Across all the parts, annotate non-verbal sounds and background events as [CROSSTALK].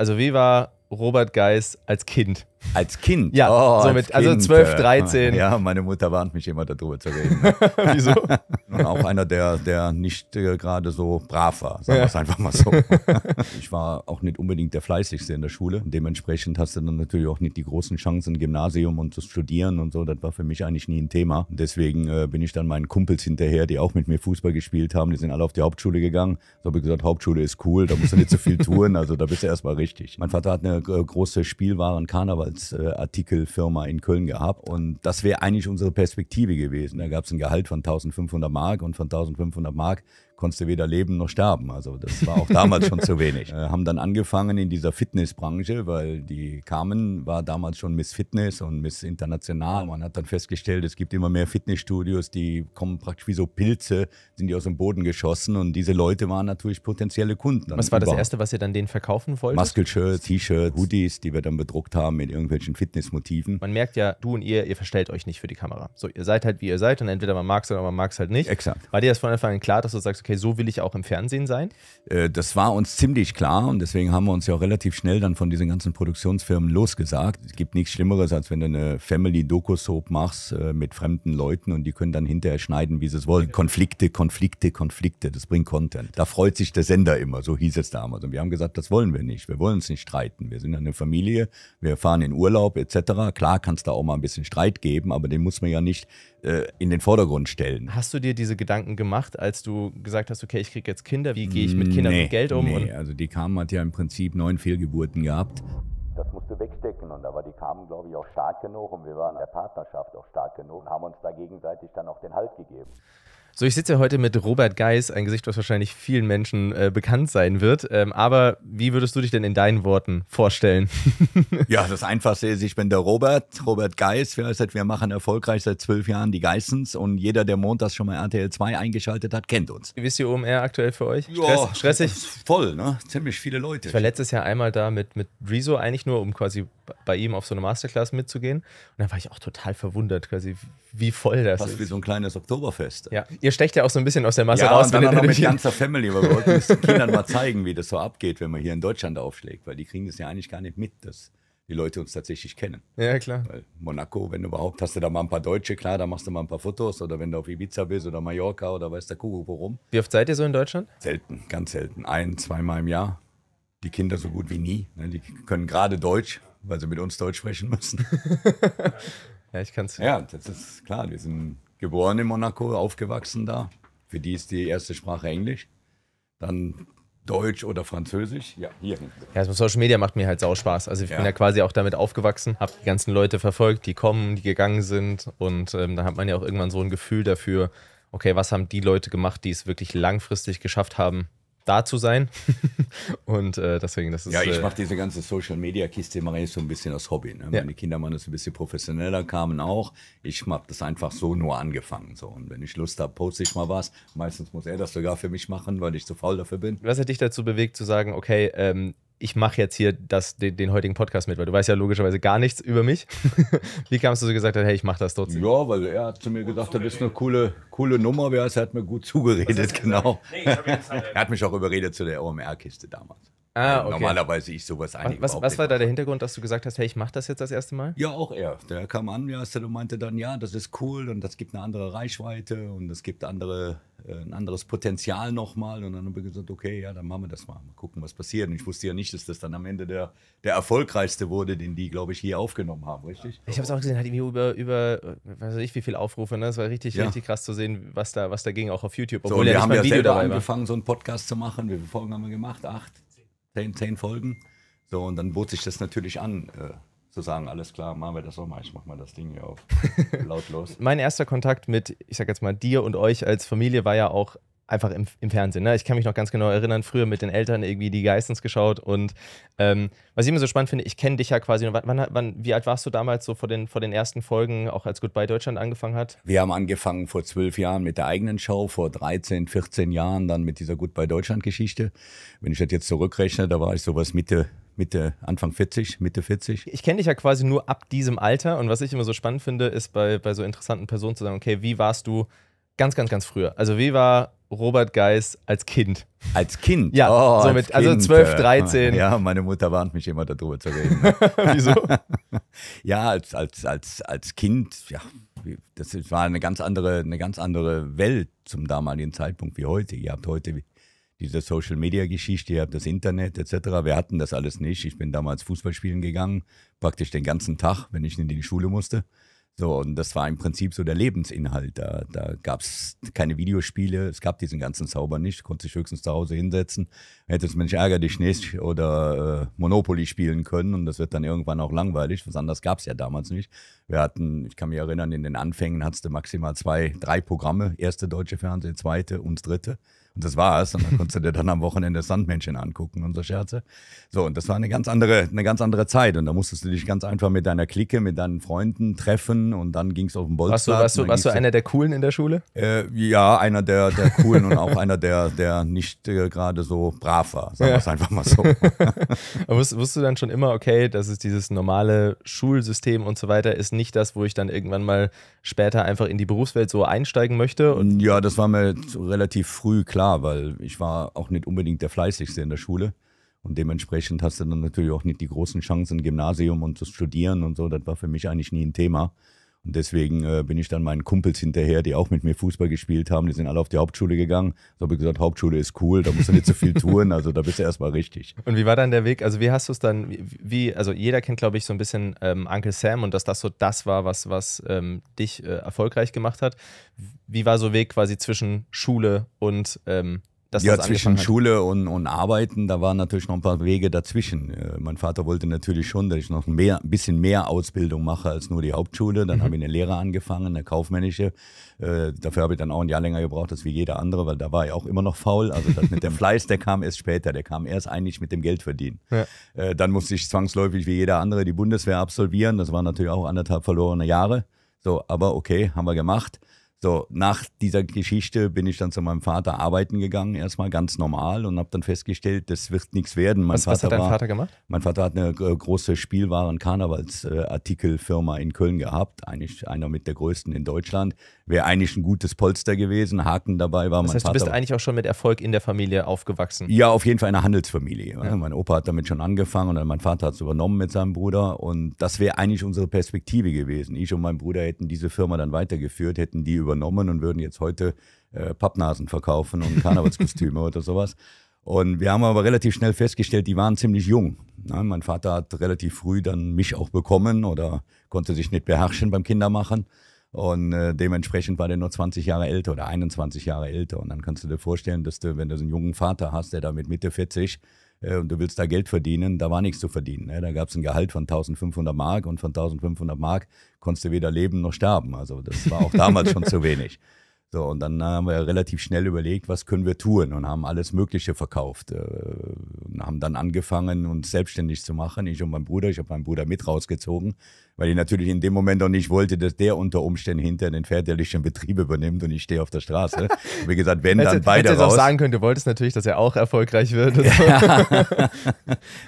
Also wie war Robert Geis als Kind? Als Kind? Ja, oh, so mit, also 12, 13. Äh, ja, meine Mutter warnt mich immer darüber zu reden. [LAUGHS] Wieso? Und [LAUGHS] auch einer, der, der nicht äh, gerade so brav war, sagen wir es einfach mal so. [LAUGHS] ich war auch nicht unbedingt der Fleißigste in der Schule. Dementsprechend hast du dann natürlich auch nicht die großen Chancen, Gymnasium und zu studieren und so. Das war für mich eigentlich nie ein Thema. Deswegen äh, bin ich dann meinen Kumpels hinterher, die auch mit mir Fußball gespielt haben. Die sind alle auf die Hauptschule gegangen. So habe ich gesagt, Hauptschule ist cool, da musst du nicht so viel tun. Also da bist du erstmal richtig. Mein Vater hat eine äh, große Spielwaren-Karneval als äh, Artikelfirma in Köln gehabt. Und das wäre eigentlich unsere Perspektive gewesen. Da gab es ein Gehalt von 1500 Mark und von 1500 Mark konntest du weder leben noch sterben. Also das war auch damals schon zu wenig. [LAUGHS] Äh, haben dann angefangen in dieser Fitnessbranche, weil die Carmen war damals schon Miss Fitness und Miss International. Man hat dann festgestellt, es gibt immer mehr Fitnessstudios, die kommen praktisch wie so Pilze, sind die aus dem Boden geschossen und diese Leute waren natürlich potenzielle Kunden. Was war das Erste, was ihr dann denen verkaufen wolltet? Muscle-Shirts, T-Shirts, Hoodies, die wir dann bedruckt haben mit irgendwelchen Fitnessmotiven. Man merkt ja, du und ihr, ihr verstellt euch nicht für die Kamera. So, ihr seid halt wie ihr seid und entweder man mag es oder man mag es halt nicht. Exakt. War dir das von Anfang an klar, dass du sagst, okay, okay, so will ich auch im Fernsehen sein? Äh, das war uns ziemlich klar und deswegen haben wir uns ja auch relativ schnell dann von diesen ganzen Produktionsfirmen losgesagt. Es gibt nichts Schlimmeres, als wenn du eine Family-Doku-Soap machst äh, mit fremden Leuten und die können dann hinterher schneiden, wie sie es wollen. Konflikte, Konflikte, Konflikte, das bringt Content. Da freut sich der Sender immer, so hieß es damals. Und wir haben gesagt, das wollen wir nicht, wir wollen uns nicht streiten. Wir sind eine Familie, wir fahren in Urlaub etc. Klar kann es da auch mal ein bisschen Streit geben, aber den muss man ja nicht äh, in den Vordergrund stellen. Hast du dir diese Gedanken gemacht, als du gesagt hast, okay, ich kriege jetzt Kinder, wie gehe ich mit Kindern nee, und Geld um? Nee, also die Kamen hat ja im Prinzip neun Fehlgeburten gehabt. Das musste wegstecken und da war die Kamen, glaube ich, auch stark genug und wir waren in der Partnerschaft auch stark genug und haben uns da gegenseitig dann auch den Halt gegeben. So, ich sitze ja heute mit Robert Geis, ein Gesicht, was wahrscheinlich vielen Menschen äh, bekannt sein wird. Ähm, aber wie würdest du dich denn in deinen Worten vorstellen? [LAUGHS] ja, das Einfachste ist, ich bin der Robert, Robert Geis. Wer sagt, wir machen erfolgreich seit zwölf Jahren die Geissens und jeder, der montags schon mal RTL 2 eingeschaltet hat, kennt uns. Wie ist die OMR aktuell für euch? Stress, ja, stressig? Voll, ne? Ziemlich viele Leute. Ich war letztes Jahr einmal da mit, mit Rezo, eigentlich nur, um quasi bei ihm auf so eine Masterclass mitzugehen. Und da war ich auch total verwundert, quasi, wie voll das Fast ist. Fast wie so ein kleines Oktoberfest. Ja ihr stecht ja auch so ein bisschen aus der Masse ja, raus. Ja, dann, wenn dann noch mit ganzer [LAUGHS] Family, weil wir wollten den Kindern mal zeigen, wie das so abgeht, wenn man hier in Deutschland aufschlägt, weil die kriegen das ja eigentlich gar nicht mit, dass die Leute uns tatsächlich kennen. Ja, klar. Weil Monaco, wenn du überhaupt, hast du da mal ein paar Deutsche, klar, da machst du mal ein paar Fotos oder wenn du auf Ibiza bist oder Mallorca oder weiß der Kuckuck worum. Wie oft seid ihr so in Deutschland? Selten, ganz selten. Ein, zweimal im Jahr. Die Kinder so gut wie nie. Ne? Die können gerade Deutsch, weil sie mit uns Deutsch sprechen müssen. [LAUGHS] ja, ich kann es. Ja, das ist klar. Wir sind geboren in Monaco, aufgewachsen da. Für die ist die erste Sprache Englisch. Dann Deutsch oder Französisch. Ja, hier Ja, also Social Media macht mir halt sau Spaß. Also ich ja. bin ja quasi auch damit aufgewachsen, habe die ganzen Leute verfolgt, die kommen, die gegangen sind. Und ähm, dann hat man ja auch irgendwann so ein Gefühl dafür, okay, was haben die Leute gemacht, die es wirklich langfristig geschafft haben, da zu sein. [LAUGHS] und äh, deswegen, das ist. Ja, ich äh, mache diese ganze Social-Media-Kiste, mache so ein bisschen als Hobby. Ne? Ja. Meine Kinder machen das ein bisschen professioneller, kamen auch. Ich habe das einfach so nur angefangen. So. Und wenn ich Lust habe, poste ich mal was. Meistens muss er das sogar für mich machen, weil ich zu faul dafür bin. Was hat dich dazu bewegt, zu sagen, okay, ähm, ich mache jetzt hier das, den, den, heutigen Podcast mit, weil du weißt ja logischerweise gar nichts über mich. [LAUGHS] Wie kamst du so gesagt, hast, hey, ich mache das trotzdem? Ja, weil er hat zu mir gut gesagt, du bist eine coole, coole Nummer, wer ist, er hat mir gut zugeredet, genau. Nee, [LAUGHS] halt er hat mich auch überredet zu der OMR-Kiste damals. Ah, okay. Normalerweise ich sowas eigentlich. Was, was war da der Hintergrund, dass du gesagt hast, hey, ich mache das jetzt das erste Mal? Ja, auch er. Der kam an mir und meinte dann, ja, das ist cool und das gibt eine andere Reichweite und es gibt andere, äh, ein anderes Potenzial nochmal. Und dann habe ich gesagt, okay, ja, dann machen wir das mal. Mal gucken, was passiert. Und ich wusste ja nicht, dass das dann am Ende der, der erfolgreichste wurde, den die, glaube ich, hier aufgenommen haben, richtig? Ich habe es auch gesehen, hat irgendwie über, über, äh, weiß ich, wie viele Aufrufe. Ne? Das war richtig, ja. richtig krass zu sehen, was da, was da ging, auch auf YouTube. Obwohl so, wir ja haben ja Video selber angefangen, war. so einen Podcast zu machen. Wie viele Folgen haben wir gemacht? Acht? zehn, zehn Folgen. So, und dann bot sich das natürlich an, äh, zu sagen, alles klar, machen wir das auch mal, ich mach mal das Ding hier auf. [LAUGHS] Lautlos. mein erster Kontakt mit, ich sag jetzt mal, dir und euch als Familie war ja auch einfach im, im Fernsehen. Ne? Ich kann mich noch ganz genau erinnern, früher mit den Eltern irgendwie die Geistens geschaut und ähm, was ich immer so spannend finde, ich kenne dich ja quasi. Wann, wann, wie alt warst du damals so vor den, vor den ersten Folgen, auch als Goodbye Deutschland angefangen hat? Wir haben angefangen vor zwölf Jahren mit der eigenen Show, vor 13, 14 Jahren dann mit dieser Goodbye Deutschland Geschichte. Wenn ich das jetzt zurückrechne, da war ich sowas Mitte, Mitte, Anfang 40, Mitte 40. Ich kenne dich ja quasi nur ab diesem Alter und was ich immer so spannend finde, ist bei, bei so interessanten Personen zu sagen, okay, wie warst du ganz, ganz, ganz früher? Also wie war Robert Geis als Kind. Als Kind? Ja, oh, so mit, als also 12, 13. Ja, meine Mutter warnt mich immer darüber zu reden. [LAUGHS] [LAUGHS] Wieso? ja, als, als, als, als Kind, ja, das war eine ganz andere, eine ganz andere Welt zum damaligen Zeitpunkt wie heute. Ihr habt heute diese Social Media Geschichte, ihr habt das Internet etc. Wir hatten das alles nicht. Ich bin damals Fußball spielen gegangen, praktisch den ganzen Tag, wenn ich in die Schule musste. So, und das war im Prinzip so der Lebensinhalt. Da, da gab es keine Videospiele, es gab diesen ganzen Zauber nicht, konnte sich höchstens zu Hause hinsetzen, hättest Mensch ärger dich nicht oder äh, Monopoly spielen können und das wird dann irgendwann auch langweilig. Was anderes gab es ja damals nicht. Wir hatten, ich kann mich erinnern, in den Anfängen hattest du maximal zwei, drei Programme, erste deutsche Fernsehen, zweite und dritte. Und das war's. Und dann konntest du dir dann am Wochenende das Sandmännchen angucken und so Scherze. So, und das war eine ganz andere, eine ganz andere Zeit. Und da musstest du dich ganz einfach mit deiner Clique, mit deinen Freunden treffen und dann ging es auf den Bolzplatz. Warst du, warst du, warst du einer der Coolen in der Schule? Äh, ja, einer der, der Coolen und auch einer, der, der nicht äh, gerade so brav war. Sagen ja. wir es einfach mal so. [LAUGHS] Aber wusstest du dann schon immer, okay, das ist dieses normale Schulsystem und so weiter, ist nicht das, wo ich dann irgendwann mal später einfach in die Berufswelt so einsteigen möchte? ja, das war mir relativ früh klar, weil ich war auch nicht unbedingt der Fleißigste in der Schule. Und dementsprechend hast du dann natürlich auch nicht die großen Chancen, Gymnasium und zu studieren und so. Das war für mich eigentlich nie ein Thema. Und deswegen äh, bin ich dann meinen Kumpels hinterher, die auch mit mir Fußball gespielt haben. Die sind alle auf die Hauptschule gegangen. So habe ich gesagt, Hauptschule ist cool, da musst du nicht so viel tun. Also da bist du erstmal richtig. Und wie war dann der Weg? Also wie hast du es dann, wie, also jeder kennt, glaube ich, so ein bisschen ähm, Uncle Sam und dass das so das war, was, was ähm, dich äh, erfolgreich gemacht hat. Wie war so Weg quasi zwischen Schule und ähm, dass ja, das zwischen Schule und, und Arbeiten, da waren natürlich noch ein paar Wege dazwischen. Äh, mein Vater wollte natürlich schon, dass ich noch mehr, ein bisschen mehr Ausbildung mache als nur die Hauptschule. Dann mhm. habe ich eine Lehre angefangen, eine kaufmännische. Äh, dafür habe ich dann auch ein Jahr länger gebraucht als wie jeder andere, weil da war ich auch immer noch faul. Also das mit dem [LAUGHS] Fleiß, der kam erst später, der kam erst eigentlich mit dem Geld verdienen. Ja. Äh, dann musste ich zwangsläufig wie jeder andere die Bundeswehr absolvieren. Das waren natürlich auch anderthalb verlorene Jahre. So, aber okay, haben wir gemacht. So, nach dieser Geschichte bin ich dann zu meinem Vater arbeiten gegangen, erstmal ganz normal und habe dann festgestellt, das wird nichts werden. Mein was, Vater was hat dein war, Vater gemacht? Mein Vater hat eine äh, große Spielwaren-Karnevalsartikelfirma äh, in Köln gehabt, eigentlich einer mit der größten in Deutschland wäre eigentlich ein gutes Polster gewesen. Haken dabei war das mein heißt, Vater. Du bist eigentlich auch schon mit Erfolg in der Familie aufgewachsen. Ja, auf jeden Fall in einer Handelsfamilie. Ja. Mein Opa hat damit schon angefangen und dann mein Vater hat es übernommen mit seinem Bruder. Und das wäre eigentlich unsere Perspektive gewesen. Ich und mein Bruder hätten diese Firma dann weitergeführt, hätten die übernommen und würden jetzt heute äh, Pappnasen verkaufen und Karnevalskostüme [LAUGHS] oder sowas. Und wir haben aber relativ schnell festgestellt, die waren ziemlich jung. Ne? Mein Vater hat relativ früh dann mich auch bekommen oder konnte sich nicht beherrschen beim Kindermachen. Und äh, dementsprechend war der nur 20 Jahre älter oder 21 Jahre älter. Und dann kannst du dir vorstellen, dass du, wenn du so einen jungen Vater hast, der da mit Mitte 40 äh, und du willst da Geld verdienen, da war nichts zu verdienen. Ne? Da gab es ein Gehalt von 1500 Mark und von 1500 Mark konntest du weder leben noch sterben. Also das war auch damals schon zu wenig. So, und dann äh, haben wir relativ schnell überlegt, was können wir tun und haben alles Mögliche verkauft. Äh, haben dann angefangen, uns selbstständig zu machen. Ich und mein Bruder, ich habe meinen Bruder mit rausgezogen weil ich natürlich in dem Moment auch nicht wollte, dass der unter Umständen hinter den väterlichen Betrieb übernimmt und ich stehe auf der Straße. Wie [LAUGHS] gesagt, wenn dann beide hätte raus. auch sagen können, du wolltest natürlich, dass er auch erfolgreich wird. Ja.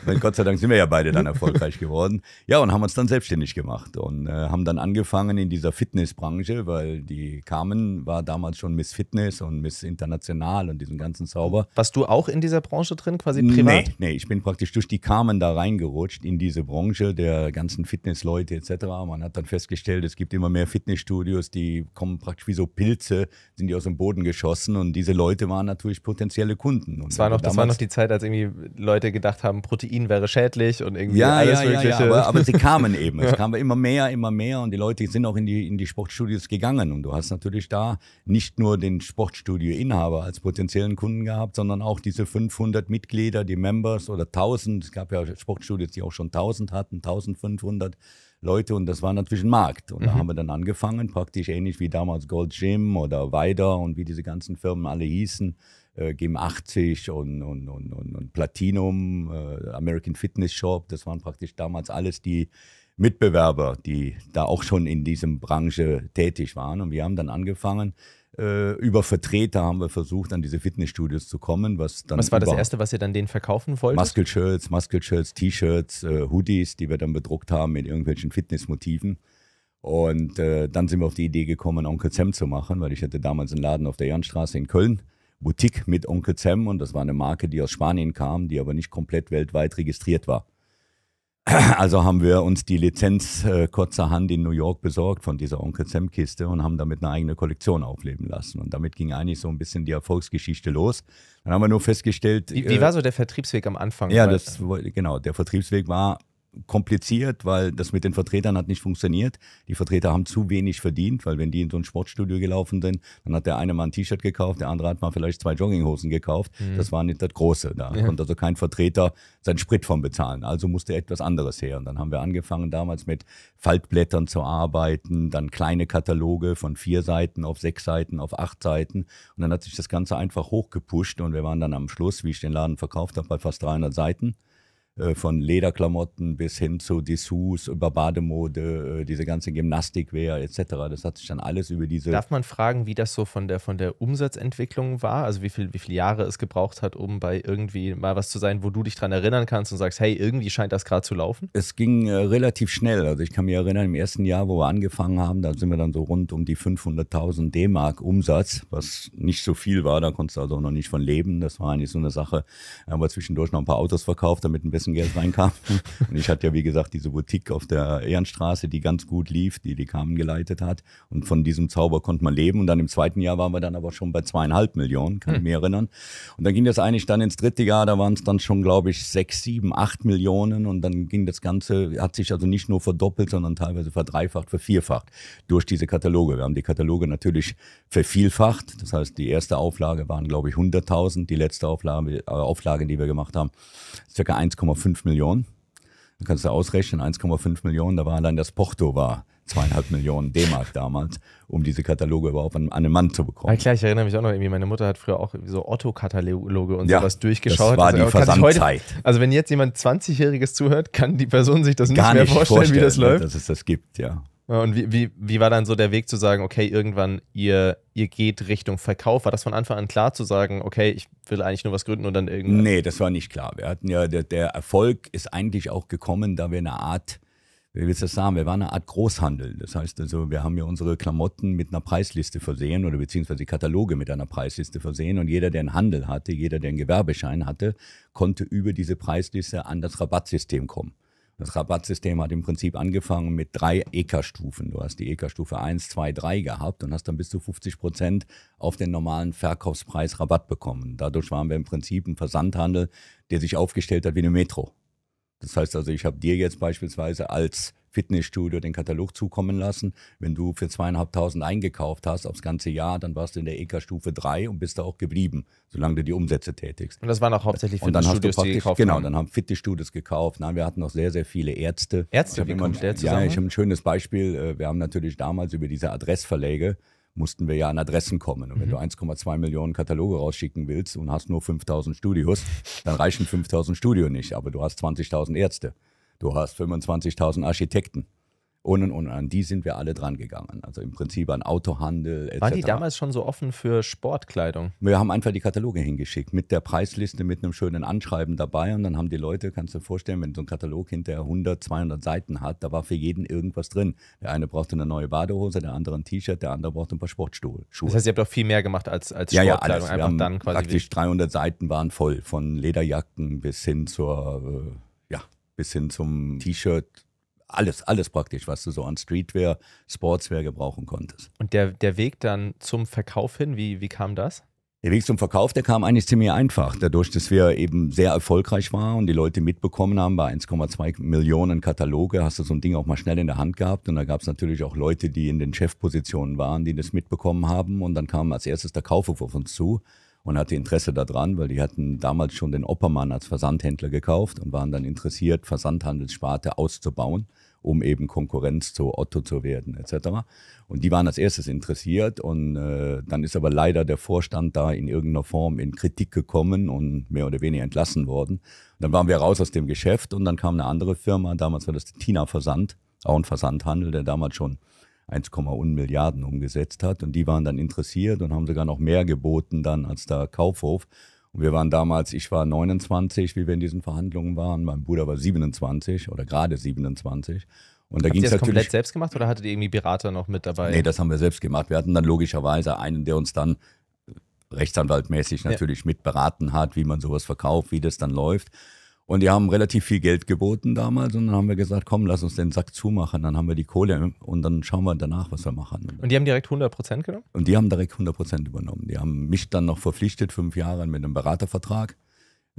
So. [LAUGHS] Gott sei Dank sind wir ja beide dann erfolgreich geworden. Ja, und haben uns dann selbstständig gemacht und äh, haben dann angefangen in dieser Fitnessbranche, weil die Carmen war damals schon Miss Fitness und Miss International und diesen ganzen Zauber. Warst du auch in dieser Branche drin, quasi privat? Nee, nee ich bin praktisch durch die Carmen da reingerutscht in diese Branche der ganzen Fitnessleute etc. Man hat dann festgestellt, es gibt immer mehr Fitnessstudios, die kommen praktisch wie so Pilze, sind die aus dem Boden geschossen und diese Leute waren natürlich potenzielle Kunden. Und das war, noch, das war noch die Zeit, als irgendwie Leute gedacht haben, Protein wäre schädlich und irgendwie ja, alles ja, Mögliche. Ja, ja, aber, aber sie kamen eben. Es [LAUGHS] kamen immer mehr, immer mehr und die Leute sind auch in die, in die Sportstudios gegangen und du hast natürlich da nicht nur den Sportstudio-Inhaber als potenziellen Kunden gehabt, sondern auch diese 500 Mitglieder, die Members oder 1000. Es gab ja Sportstudios, die auch schon 1000 hatten, 1500. Leute und das war natürlich ein Markt. Und mhm. da haben wir dann angefangen, praktisch ähnlich wie damals Gold Gym oder Weider und wie diese ganzen Firmen alle hießen. Äh, Gym 80 und, und, und, und, und Platinum, äh, American Fitness Shop, das waren praktisch damals alles die Mitbewerber, die da auch schon in diesem Branche tätig waren. Und wir haben dann angefangen, äh, über Vertreter haben wir versucht, an diese Fitnessstudios zu kommen. Was, dann was war das Erste, was ihr dann denen verkaufen wolltet? Muscle-Shirts, Muscle-Shirts, T-Shirts, äh, Hoodies, die wir dann bedruckt haben mit irgendwelchen Fitnessmotiven. Und äh, dann sind wir auf die Idee gekommen, Onkel Sam zu machen, weil ich hatte damals einen Laden auf der Jahnstraße in Köln, Boutique mit Onkel Sam. Und das war eine Marke, die aus Spanien kam, die aber nicht komplett weltweit registriert war. [CLEARS THROAT] Also haben wir uns die Lizenz äh, kurzerhand in New York besorgt von dieser Onkel Sam Kiste und haben damit eine eigene Kollektion aufleben lassen. Und damit ging eigentlich so ein bisschen die Erfolgsgeschichte los. Dann haben wir nur festgestellt. Wie, wie war äh, so der Vertriebsweg am Anfang? Ja, das, genau. Der Vertriebsweg war kompliziert, weil das mit den Vertretern hat nicht funktioniert. Die Vertreter haben zu wenig verdient, weil wenn die in so ein Sportstudio gelaufen sind, dann hat der eine mal ein T-Shirt gekauft, der andere hat mal vielleicht zwei Jogginghosen gekauft. Mhm. Das war nicht das Große. Da ja. konnte also kein Vertreter seinen Sprit von bezahlen. Also musste etwas anderes her. Und dann haben wir angefangen damals mit Faltblättern zu arbeiten, dann kleine Kataloge von vier Seiten auf sechs Seiten auf acht Seiten. Und dann hat sich das Ganze einfach hochgepusht und wir waren dann am Schluss, wie ich den Laden verkauft habe, bei fast 300 Seiten. Äh, von Lederklamotten bis hin zu Dessous, über Bademode, äh, diese ganze Gymnastikwehr etc. Das hat sich dann alles über diese. Darf man fragen, wie das so von der, von der Umsatzentwicklung war? Also wie, viel, wie viele Jahre es gebraucht hat, um bei irgendwie mal was zu sein, wo du dich dran erinnern kannst und sagst, hey, irgendwie scheint das gerade zu laufen? Es ging äh, relativ schnell. Also ich kann mich erinnern, im ersten Jahr, wo wir angefangen haben, da sind wir dann so rund um die 500.000 D-Mark Umsatz, was nicht so viel war. Da konntest du also noch nicht von leben. Das war eigentlich so eine Sache. Da Haben wir zwischendurch noch ein paar Autos verkauft, damit ein bisschen Hessengeld reinkam. [LAUGHS] und ich hatte ja, wie gesagt, diese Boutique auf der Ehrenstraße, die ganz gut lief, die die Kamen geleitet hat. Und von diesem Zauber konnte man leben. Und dann im zweiten Jahr waren wir dann aber schon bei zweieinhalb Millionen, kann ich hm. mich erinnern. Und dann ging das eigentlich dann ins dritte Jahr, da waren es dann schon, glaube ich, sechs, sieben, acht Millionen. Und dann ging das Ganze, hat sich also nicht nur verdoppelt, sondern teilweise verdreifacht, vervierfacht durch diese Kataloge. Wir haben die Kataloge natürlich vervielfacht. Das heißt, die erste Auflage waren, glaube ich, 100.000. Die letzte Auflage, äh, Auflage, die wir gemacht haben, circa 1,5 1,5 Millionen. Dann kannst du ausrechnen, 1,5 Millionen, da war allein das Porto war zweieinhalb Millionen D-Mark damals, um diese Kataloge überhaupt an, an den Mann zu bekommen. Ja, klar, ich erinnere mich auch noch irgendwie, meine Mutter hat früher auch so Otto-Kataloge und ja, sowas durchgeschaut. Das war also, die Versandzeit. Heute, also wenn jetzt jemand 20-Jähriges zuhört, kann die Person sich das Gar nicht mehr vorstellen, vorstellen, wie das ne, läuft. Dass es das gibt, ja. Und wie, wie, wie war dann so der Weg zu sagen, okay, irgendwann ihr, ihr geht Richtung Verkauf? War das von Anfang an klar zu sagen, okay, ich will eigentlich nur was gründen und dann irgendwann? Nee, das war nicht klar. Wir hatten ja, der, der Erfolg ist eigentlich auch gekommen, da wir eine Art, wie willst du das sagen, wir waren eine Art Großhandel. Das heißt also, wir haben ja unsere Klamotten mit einer Preisliste versehen oder beziehungsweise Kataloge mit einer Preisliste versehen und jeder, der einen Handel hatte, jeder, der einen Gewerbeschein hatte, konnte über diese Preisliste an das Rabattsystem kommen. Das Rabattsystem hat im Prinzip angefangen mit drei EK-Stufen. Du hast die EK-Stufe 1, 2, 3 gehabt und hast dann bis zu 50 Prozent auf den normalen Verkaufspreis Rabatt bekommen. Dadurch waren wir im Prinzip ein Versandhandel, der sich aufgestellt hat wie eine Metro. Das heißt also, ich habe dir jetzt beispielsweise als Fitnessstudio den Katalog zukommen lassen. Wenn du für zweieinhalbtausend eingekauft hast aufs ganze Jahr, dann warst du in der EK-Stufe 3 und bist da auch geblieben, solange du die Umsätze tätigst. Und das waren auch hauptsächlich Fitnessstudios, und dann hast du die gekauft Genau, dann haben Fitnessstudios gekauft. Nein, wir hatten noch sehr, sehr viele Ärzte. Ärzte, ich wie immer, kommt der zusammen? Ja, ich habe ein schönes Beispiel. Äh, wir haben natürlich damals über diese Adressverläge mussten wir ja an Adressen kommen. Und wenn mhm. du 1,2 Millionen Kataloge rausschicken willst und hast nur 5000 Studios, dann reichen 5000 Studio nicht, aber du hast 20.000 Ärzte. Du hast 25.000 Architekten und und und an die sind wir alle dran gegangen. Also im Prinzip an Autohandel etc. Waren die damals schon so offen für Sportkleidung? Wir haben einfach die Kataloge hingeschickt mit der Preisliste, mit einem schönen Anschreiben dabei und dann haben die Leute, kannst du dir vorstellen, wenn so ein Katalog hinterher 100, 200 Seiten hat, da war für jeden irgendwas drin. Der eine brauchte eine neue Badehose, der andere ein T-Shirt, der andere brauchte ein paar Sportschuhe. Das heißt, ihr habt auch viel mehr gemacht als, als ja, Sportkleidung. Ja, alles. Einfach wir haben dann quasi praktisch 300 Seiten waren voll, von Lederjacken bis hin zur... Äh, bis hin zum T-Shirt, alles, alles praktisch, was du so an Streetwear, Sportswear gebrauchen konntest. Und der, der Weg dann zum Verkauf hin, wie, wie kam das? Der Weg zum Verkauf, der kam eigentlich ziemlich einfach, dadurch, dass wir eben sehr erfolgreich waren und die Leute mitbekommen haben, bei 1,2 Millionen Kataloge hast du so ein Ding auch mal schnell in der Hand gehabt und da gab es natürlich auch Leute, die in den Chefpositionen waren, die das mitbekommen haben und dann kam als erstes der Kaufhof auf uns zu und hatte Interesse daran, weil die hatten damals schon den Oppermann als Versandhändler gekauft und waren dann interessiert, Versandhandelssparte auszubauen, um eben Konkurrenz zu Otto zu werden etc. Und die waren als erstes interessiert und äh, dann ist aber leider der Vorstand da in irgendeiner Form in Kritik gekommen und mehr oder weniger entlassen worden. Und dann waren wir raus aus dem Geschäft und dann kam eine andere Firma, damals war das Tina Versand, auch ein Versandhandel, der damals schon 1,1 Milliarden umgesetzt hat. Und die waren dann interessiert und haben sogar noch mehr geboten dann als der Kaufhof. Und wir waren damals, ich war 29, wie wir in diesen Verhandlungen waren, mein Bruder war 27 oder gerade 27. Und da ging es natürlich komplett selbst gemacht oder hattet ihr irgendwie Berater noch mit dabei? Nee, das haben wir selbst gemacht. Wir hatten dann logischerweise einen, der uns dann rechtsanwaltmäßig natürlich ja. mitberaten hat, wie man sowas verkauft, wie das dann läuft. Und die haben relativ viel Geld geboten damals und dann haben wir gesagt, komm, lass uns den Sack zumachen, dann haben wir die Kohle und dann schauen wir danach, was wir machen. Und die haben direkt 100 genommen? Und die haben direkt 100 übernommen. Die haben mich dann noch verpflichtet, fünf Jahre mit einem Beratervertrag.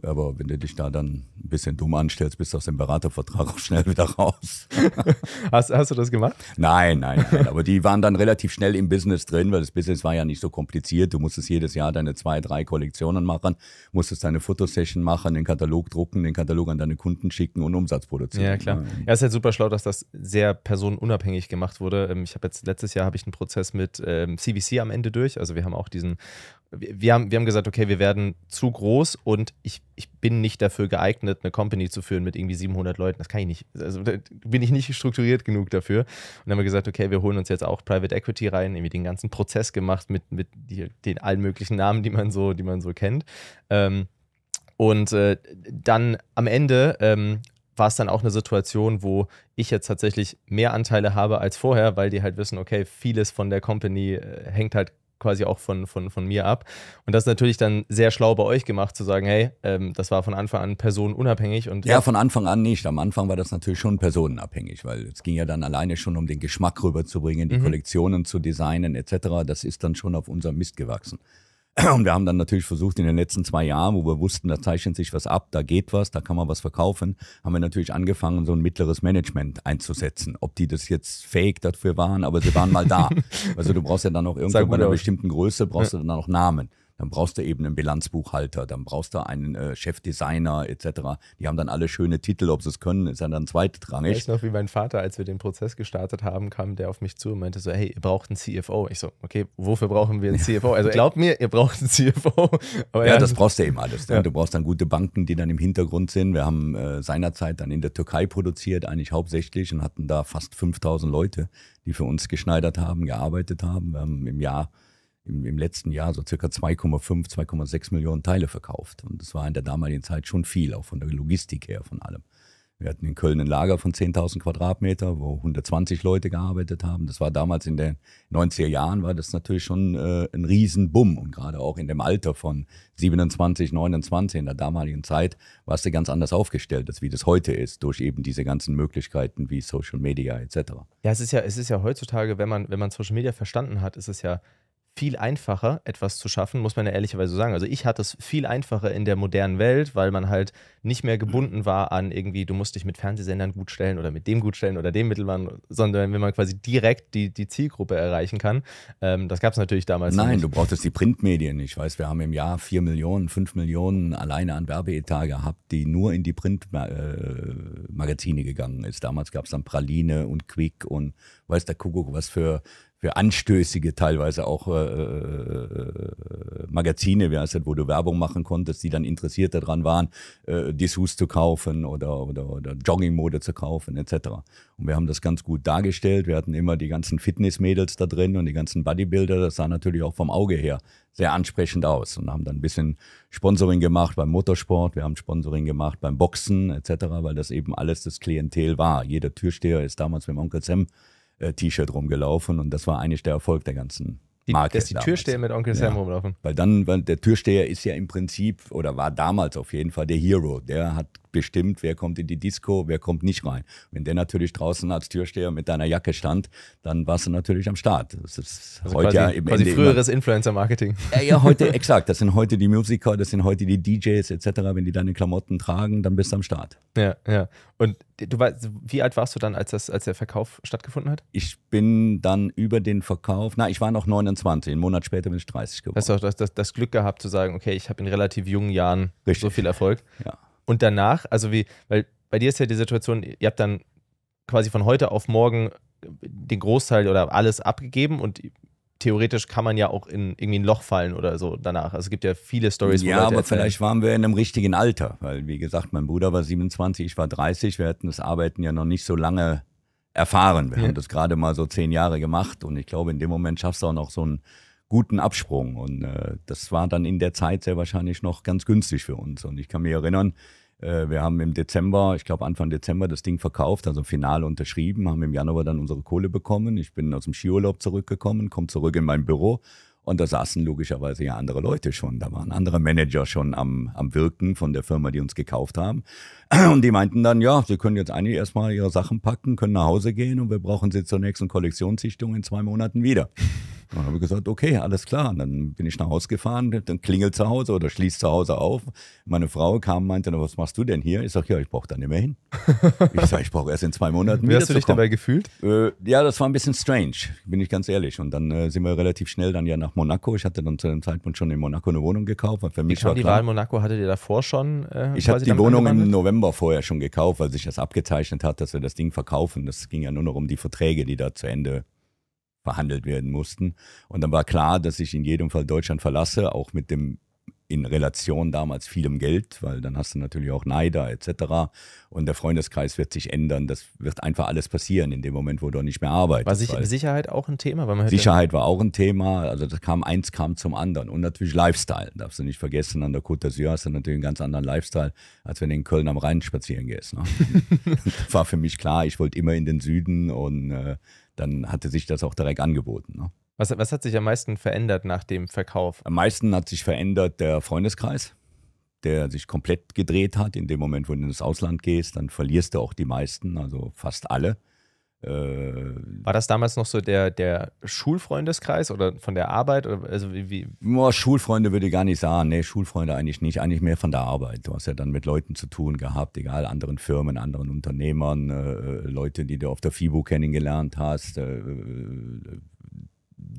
Aber wenn du dich da dann ein bisschen dumm anstellst, bist du aus dem Beratervertrag auch schnell wieder raus. [LAUGHS] hast, hast du das gemacht? Nein, nein, nein. Aber die waren dann relativ schnell im Business drin, weil das Business war ja nicht so kompliziert. Du musstest jedes Jahr deine zwei, drei Kollektionen machen, musstest deine Fotosession machen, den Katalog drucken, den Katalog an deine Kunden schicken und Umsatz produzieren. Ja, klar. Ja, ist halt super schlau, dass das sehr personenunabhängig gemacht wurde. Ähm, ich habe jetzt letztes Jahr habe ich einen Prozess mit CVC ähm, am Ende durch. Also wir haben auch diesen wir haben, wir haben gesagt, okay, wir werden zu groß und ich, ich bin nicht dafür geeignet, eine Company zu führen mit irgendwie 700 Leuten. Das kann ich nicht. Also bin ich nicht strukturiert genug dafür. Und dann haben wir gesagt, okay, wir holen uns jetzt auch Private Equity rein, irgendwie den ganzen Prozess gemacht mit, mit die, den allen möglichen Namen, die man so, die man so kennt. Ähm, und äh, dann am Ende ähm, war es dann auch eine Situation, wo ich jetzt tatsächlich mehr Anteile habe als vorher, weil die halt wissen, okay, vieles von der Company äh, hängt halt quasi auch von, von, von mir ab. Und das ist natürlich dann sehr schlau bei euch gemacht, zu sagen, hey, ähm, das war von Anfang an personenunabhängig. Und ja, von Anfang an nicht. Am Anfang war das natürlich schon personenabhängig, weil es ging ja dann alleine schon um den Geschmack rüberzubringen, die mhm. Kollektionen zu designen etc. Das ist dann schon auf unserem Mist gewachsen. Und wir haben dann natürlich versucht, in den letzten zwei Jahren, wo wir wussten, da zeichnet sich was ab, da geht was, da kann man was verkaufen, haben wir natürlich angefangen, so ein mittleres Management einzusetzen. Ob die das jetzt fake dafür waren, aber sie waren mal da. [LAUGHS] also du brauchst ja dann noch irgendwann bei einer bestimmten Größe, brauchst ja. du dann noch Namen dann brauchst du eben einen Bilanzbuchhalter, dann brauchst du einen äh, Chefdesigner etc. Die haben dann alle schöne Titel, ob sie es können, ist dann, dann zweitrangig. Ich weiß noch, wie mein Vater, als wir den Prozess gestartet haben, kam der auf mich zu und meinte so, hey, ihr braucht einen CFO. Ich so, okay, wofür brauchen wir einen CFO? Also glaubt mir, ihr braucht einen CFO. [LAUGHS] Aber ja, das brauchst du eben alles. Ne? Ja. Du brauchst dann gute Banken, die dann im Hintergrund sind. Wir haben äh, seinerzeit dann in der Türkei produziert, eigentlich hauptsächlich und hatten da fast 5000 Leute, die für uns geschneidert haben, gearbeitet haben. Wir haben im Jahr im, im letzten Jahr so circa 2,5, 2,6 Millionen Teile verkauft. Und das war in der damaligen Zeit schon viel, auch von der Logistik her, von allem. Wir hatten in Köln ein Lager von 10.000 Quadratmeter, wo 120 Leute gearbeitet haben. Das war damals in den 90er Jahren, war das natürlich schon äh, ein Riesenbumm. Und gerade auch in dem Alter von 27, 29 in der damaligen Zeit warst du ganz anders aufgestellt, als wie das heute ist, durch eben diese ganzen Möglichkeiten wie Social Media etc. Ja, es ist ja, es ist ja heutzutage, wenn man, wenn man Social Media verstanden hat, ist es ja viel einfacher, etwas zu schaffen, muss man ja ehrlicherweise sagen. Also ich hatte es viel einfacher in der modernen Welt, weil man halt nicht mehr gebunden war an irgendwie, du musst dich mit Fernsehsendern gutstellen oder mit dem gutstellen oder dem Mittelmann, sondern wenn man quasi direkt die, die Zielgruppe erreichen kann. Ähm, das gab es natürlich damals Nein, nicht. du brauchtest die Printmedien. Ich weiß, wir haben im Jahr 4 Millionen, 5 Millionen alleine an Werbeetat gehabt, die nur in die Printmagazine äh, gegangen ist. Damals gab es dann Praline und Quick und weiß der Kuckuck, was für für anstößige teilweise auch äh, äh, äh, Magazine, wie heißt das, wo du Werbung machen konntest, die dann interessiert daran waren, äh, Dissus zu kaufen oder, oder, oder Joggingmode zu kaufen etc. Und wir haben das ganz gut dargestellt. Wir hatten immer die ganzen Fitnessmädels da drin und die ganzen Bodybuilder. Das sah natürlich auch vom Auge her sehr ansprechend aus und haben dann ein bisschen Sponsoring gemacht beim Motorsport. Wir haben Sponsoring gemacht beim Boxen etc., weil das eben alles das Klientel war. Jeder Türsteher ist damals mit Onkel Sam äh, T-Shirt rumgelaufen und das war eigentlich der Erfolg der ganzen die, Marke. Dass die damals. Türsteher mit Onkel Sam ja. rumlaufen. Weil dann, weil der Türsteher ist ja im Prinzip oder war damals auf jeden Fall der Hero. Der hat bestimmt, wer kommt in die Disco, wer kommt nicht rein. Wenn der natürlich draußen als Türsteher mit deiner Jacke stand, dann warst du natürlich am Start. Das ist also heute quasi, ja im quasi Ende früheres Influencer-Marketing. Ja, ja, heute, [LAUGHS] exakt. Das sind heute die Musiker, das sind heute die DJs etc. Wenn die deine Klamotten tragen, dann bist du am Start. Ja, ja. Und du weißt, wie alt warst du dann, als, das, als der Verkauf stattgefunden hat? Ich bin dann über den Verkauf, na, ich war noch 29, einen Monat später bin ich 30 geworden. Hast du auch das, das, das Glück gehabt zu sagen, okay, ich habe in relativ jungen Jahren Richtig. so viel Erfolg. Ja. Und danach, also wie, weil bei dir ist ja die Situation, ihr habt dann quasi von heute auf morgen den Großteil oder alles abgegeben und theoretisch kann man ja auch in irgendwie ein Loch fallen oder so danach. Also es gibt ja viele Stories. Ja, aber erzählen. vielleicht waren wir in einem richtigen Alter, weil wie gesagt, mein Bruder war 27, ich war 30. Wir hatten das Arbeiten ja noch nicht so lange erfahren. Wir ja. haben das gerade mal so zehn Jahre gemacht und ich glaube, in dem Moment schaffst du auch noch so ein guten Absprung. Und äh, das war dann in der Zeit sehr wahrscheinlich noch ganz günstig für uns. Und ich kann mich erinnern, äh, wir haben im Dezember, ich glaube Anfang Dezember, das Ding verkauft, also final unterschrieben, haben im Januar dann unsere Kohle bekommen. Ich bin aus dem Skiurlaub zurückgekommen, komme zurück in mein Büro. Und da saßen logischerweise ja andere Leute schon. Da waren andere Manager schon am, am Wirken von der Firma, die uns gekauft haben. Und die meinten dann, ja, sie können jetzt eigentlich erstmal ihre Sachen packen, können nach Hause gehen und wir brauchen sie zur nächsten Kollektionssichtung in zwei Monaten wieder. dann habe ich gesagt, okay, alles klar. Und dann bin ich nach Hause gefahren, dann klingelt zu Hause oder schließt zu Hause auf. Meine Frau kam, und meinte, was machst du denn hier? Ich sage, ja, ich brauche da nicht mehr hin. ich sage, ich brauche erst in zwei Monaten wieder. Wie hast du dich dabei gefühlt? Äh, ja, das war ein bisschen strange, bin ich ganz ehrlich. Und dann äh, sind wir relativ schnell dann ja nach Monaco. Ich hatte dann zu dem Zeitpunkt schon in Monaco eine Wohnung gekauft. Weil für mich war die klar, Wahl in Monaco hattet ihr davor schon? Äh, ich hatte die Wohnung im November November vorher schon gekauft, weil sich das abgezeichnet hat, dass wir das Ding verkaufen. Das ging ja nur noch um die Verträge, die da zu Ende verhandelt werden mussten. Und dann war klar, dass ich in jedem Fall Deutschland verlasse, auch mit dem in Relation damals vielem Geld, weil dann hast du natürlich auch Neider etc. Und der Freundeskreis wird sich ändern. Das wird einfach alles passieren in dem Moment, wo du nicht mehr arbeitest. War sich, Sicherheit auch ein Thema? Weil man Sicherheit war auch ein Thema. Also das kam eins kam zum anderen. Und natürlich Lifestyle. Darfst du nicht vergessen, an der Côte d'Azur hast du natürlich einen ganz anderen Lifestyle, als wenn du in Köln am Rhein spazieren gehst. Ne? [LAUGHS] war für mich klar, ich wollte immer in den Süden und äh, dann hatte sich das auch direkt angeboten. Ne? Was, was hat sich am meisten verändert nach dem Verkauf? Am meisten hat sich verändert der Freundeskreis, der sich komplett gedreht hat. In dem Moment, wo du ins Ausland gehst, dann verlierst du auch die meisten, also fast alle. Äh, War das damals noch so der, der Schulfreundeskreis oder von der Arbeit? Oder also wie, wie? Oh, Schulfreunde würde ich gar nicht sagen. Nee, Schulfreunde eigentlich nicht. Eigentlich mehr von der Arbeit. Du hast ja dann mit Leuten zu tun gehabt, egal, anderen Firmen, anderen Unternehmern, äh, äh Leute, die du auf der FIBO kennengelernt hast, äh, äh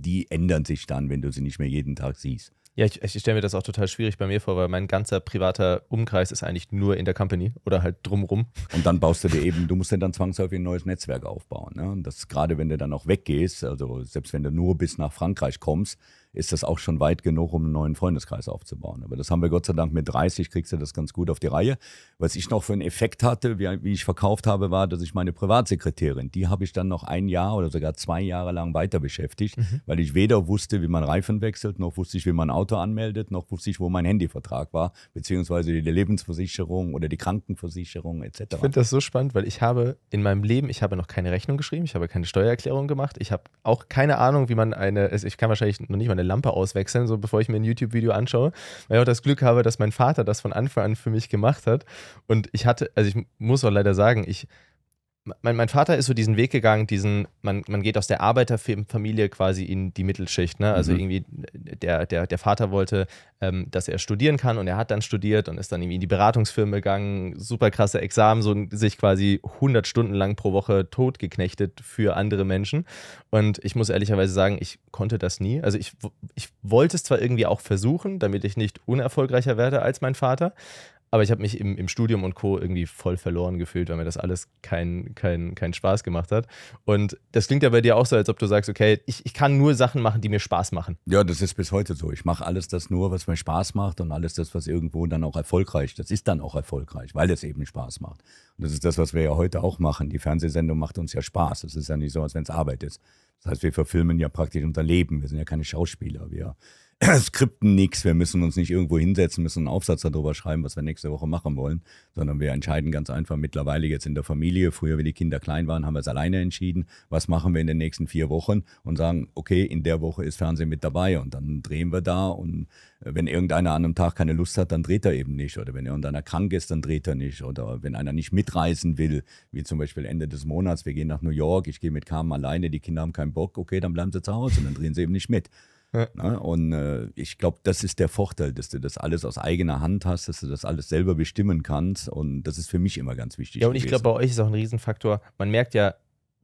die ändern sich dann, wenn du sie nicht mehr jeden Tag siehst. Ja, ich, ich stelle mir das auch total schwierig bei mir vor, weil mein ganzer privater Umkreis ist eigentlich nur in der Company oder halt drumrum. Und dann baust du dir eben, du musst dir dann zwangsläufig ein neues Netzwerk aufbauen. Ne? Und das gerade, wenn du dann auch weggehst, also selbst wenn du nur bis nach Frankreich kommst, ist das auch schon weit genug, um einen neuen Freundeskreis aufzubauen. Aber das haben wir Gott sei Dank mit 30 kriegst du das ganz gut auf die Reihe. Was ich noch für einen Effekt hatte, wie, wie ich verkauft habe, war, dass ich meine Privatsekretärin, die habe ich dann noch ein Jahr oder sogar zwei Jahre lang weiter beschäftigt, mhm. weil ich weder wusste, wie man Reifen wechselt, noch wusste ich, wie man ein Auto anmeldet, noch wusste ich, wo mein Handyvertrag war, beziehungsweise die Lebensversicherung oder die Krankenversicherung etc. Ich finde das so spannend, weil ich habe in meinem Leben, ich habe noch keine Rechnung geschrieben, ich habe keine Steuererklärung gemacht, ich habe auch keine Ahnung, wie man eine, ich kann wahrscheinlich noch nicht mal eine Lampe auswechseln, so bevor ich mir ein YouTube-Video anschaue, weil ich auch das Glück habe, dass mein Vater das von Anfang an für mich gemacht hat. Und ich hatte, also ich muss auch leider sagen, ich mein, mein Vater ist so diesen Weg gegangen, diesen, man, man geht aus der Arbeiterfamilie quasi in die Mittelschicht. Ne? Also mhm. irgendwie, der, der, der Vater wollte, ähm, dass er studieren kann und er hat dann studiert und ist dann irgendwie in die Beratungsfirma gegangen, super krasse Examen, so sich quasi 100 Stunden lang pro Woche totgeknechtet für andere Menschen. Und ich muss ehrlicherweise sagen, ich konnte das nie. Also ich, ich wollte es zwar irgendwie auch versuchen, damit ich nicht unerfolgreicher werde als mein Vater, aber ich habe mich im, im Studium und Co. irgendwie voll verloren gefühlt, weil mir das alles keinen kein, kein Spaß gemacht hat. Und das klingt ja bei dir auch so, als ob du sagst, okay, ich, ich kann nur Sachen machen, die mir Spaß machen. Ja, das ist bis heute so. Ich mache alles das nur, was mir Spaß macht und alles das, was irgendwo dann auch erfolgreich, das ist dann auch erfolgreich, weil es eben Spaß macht. Und das ist das, was wir ja heute auch machen. Die Fernsehsendung macht uns ja Spaß. Das ist ja nicht so, als wenn es Arbeit ist. Das heißt, wir verfilmen ja praktisch unser Leben. Wir sind ja keine Schauspieler. Wir [CLEARS THROAT] Skripten nichts. Wir müssen uns nicht irgendwo hinsetzen, müssen einen Aufsatz darüber schreiben, was wir nächste Woche machen wollen, sondern wir entscheiden ganz einfach mittlerweile jetzt in der Familie. Früher, wenn die Kinder klein waren, haben wir es alleine entschieden. Was machen wir in den nächsten vier Wochen und sagen, okay, in der Woche ist Fernsehen mit dabei und dann drehen wir da und äh, wenn irgendeiner an einem Tag keine Lust hat, dann dreht er eben nicht. Oder wenn irgendeiner krank ist, dann dreht er nicht. Oder wenn einer nicht mitreisen will, wie zum Beispiel Ende des Monats, wir gehen nach New York, ich gehe mit Carmen alleine, die Kinder haben keinen Bock, okay, dann bleiben sie zu Hause und dann drehen sie eben nicht mit. Ja. Ne? Und äh, ich glaube, das ist der Vorteil, dass du das alles aus eigener Hand hast, dass du das alles selber bestimmen kannst. Und das ist für mich immer ganz wichtig. Ja, und gewesen. ich glaube, bei euch ist auch ein Riesenfaktor. Man merkt ja,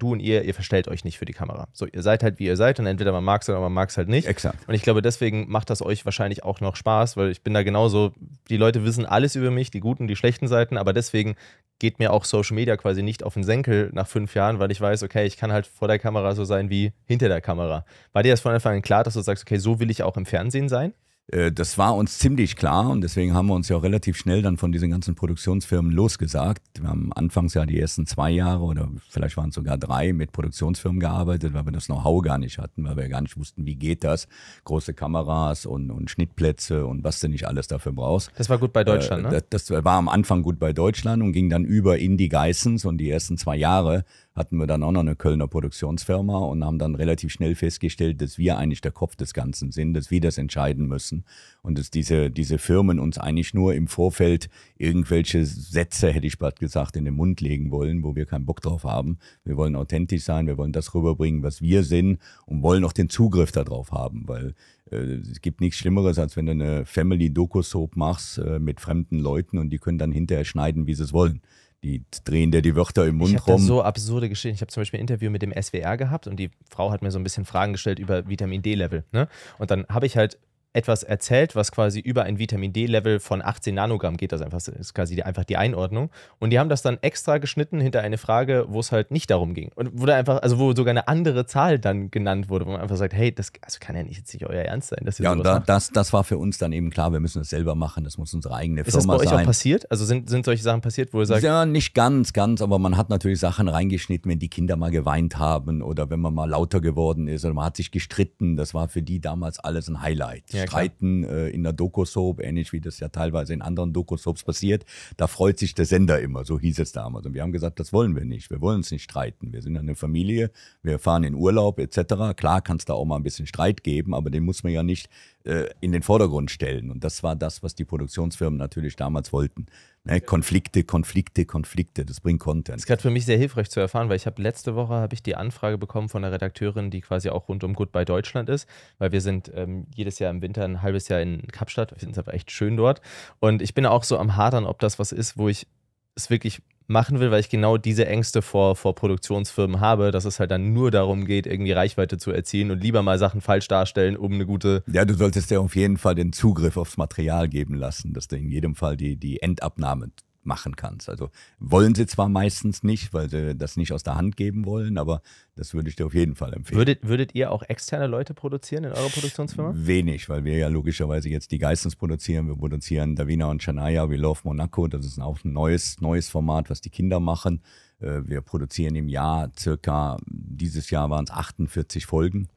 du und ihr, ihr verstellt euch nicht für die Kamera. So, ihr seid halt, wie ihr seid und entweder man mag es oder man mag es halt nicht. Exakt. Und ich glaube, deswegen macht das euch wahrscheinlich auch noch Spaß, weil ich bin da genauso, die Leute wissen alles über mich, die guten, die schlechten Seiten, aber deswegen geht mir auch Social Media quasi nicht auf den Senkel nach fünf Jahren, weil ich weiß, okay, ich kann halt vor der Kamera so sein wie hinter der Kamera. War dir das von Anfang an klar, dass du sagst, okay, so will ich auch im Fernsehen sein? Äh, das war uns ziemlich klar und deswegen haben wir uns ja auch relativ schnell dann von diesen ganzen Produktionsfirmen losgesagt. Wir haben anfangs ja die ersten zwei Jahre oder vielleicht waren es sogar drei mit Produktionsfirmen gearbeitet, weil wir das Know-how gar nicht hatten, weil wir gar nicht wussten, wie geht das. Große Kameras und, und Schnittplätze und was du nicht alles dafür brauchst. Das war gut bei Deutschland, äh, ne? Das, das war am Anfang gut bei Deutschland und ging dann über in die Geissens und die ersten zwei Jahre hatten wir dann auch noch eine Kölner Produktionsfirma und haben dann relativ schnell festgestellt, dass wir eigentlich der Kopf des Ganzen sind, dass wir das entscheiden müssen und dass diese, diese Firmen uns eigentlich nur im Vorfeld irgendwelche Sätze, hätte ich bald gesagt, in den Mund legen wollen, wo wir keinen Bock drauf haben. Wir wollen authentisch sein, wir wollen das rüberbringen, was wir sind und wollen auch den Zugriff darauf haben, weil äh, es gibt nichts Schlimmeres, als wenn du eine Family-Doku-Soap machst äh, mit fremden Leuten und die können dann hinterher schneiden, wie sie es wollen die drehen dir die Wörter im Mund ich rum. so absurde Geschichten. Ich habe zum Beispiel ein Interview mit dem SWR gehabt und die Frau hat mir so ein bisschen Fragen gestellt über Vitamin D-Level. Ne? Und dann habe ich halt etwas erzählt, was quasi über ein Vitamin D-Level von 18 Nanogramm geht. Das einfach, ist quasi die, einfach die Einordnung. Und die haben das dann extra geschnitten hinter eine Frage, wo es halt nicht darum ging. Und wo da einfach, also wo sogar eine andere Zahl dann genannt wurde, wo man einfach sagt, hey, das also kann ja nicht jetzt nicht euer Ernst sein. Dass ihr ja, und da, das, das war für uns dann eben klar, wir müssen das selber machen, das muss unsere eigene ist Firma sein. Ist das bei euch auch passiert? Also sind, sind solche Sachen passiert, wo ihr sagt... Ja, nicht ganz, ganz, aber man hat natürlich Sachen reingeschnitten, wenn die Kinder mal geweint haben oder wenn man mal lauter geworden ist oder man hat sich gestritten. Das war für die damals alles ein Highlight. Ja ja, äh, in der Doku-Soap, ähnlich wie das ja teilweise in anderen Doku-Soaps passiert. Da freut sich der Sender immer, so hieß es damals. Und wir haben gesagt, das wollen wir nicht. Wir wollen uns nicht streiten. Wir sind eine Familie, wir fahren in Urlaub etc. Klar kann es da auch mal ein bisschen Streit geben, aber den muss man ja nicht äh, in den Vordergrund stellen. Und das war das, was die Produktionsfirmen natürlich damals wollten. Ne, Konflikte, Konflikte, Konflikte, das bringt Content. Das ist gerade für mich sehr hilfreich zu erfahren, weil ich habe letzte Woche habe ich die Anfrage bekommen von einer Redakteurin, die quasi auch rund um Goodbye Deutschland ist, weil wir sind ähm, jedes Jahr im Winter ein halbes Jahr in Kapstadt. Ich finde es aber echt schön dort. Und ich bin auch so am Hadern, ob das was ist, wo ich es wirklich machen will, weil ich genau diese Ängste vor, vor Produktionsfirmen habe, dass es halt dann nur darum geht, irgendwie Reichweite zu erzielen und lieber mal Sachen falsch darstellen, um eine gute. Ja, du solltest ja auf jeden Fall den Zugriff aufs Material geben lassen, dass du in jedem Fall die, die Endabnahme machen kannst. Also wollen sie zwar meistens nicht, weil sie das nicht aus der Hand geben wollen, aber das würde ich dir auf jeden Fall empfehlen. Würdet, würdet ihr auch externe Leute produzieren in eurer Produktionsfirma? Wenig, weil wir ja logischerweise jetzt die Geistens produzieren. Wir produzieren Davina und Chanaya, We Love Monaco. Das ist auch ein neues, neues Format, was die Kinder machen. Äh, wir produzieren im Jahr circa, dieses Jahr waren es 48 Folgen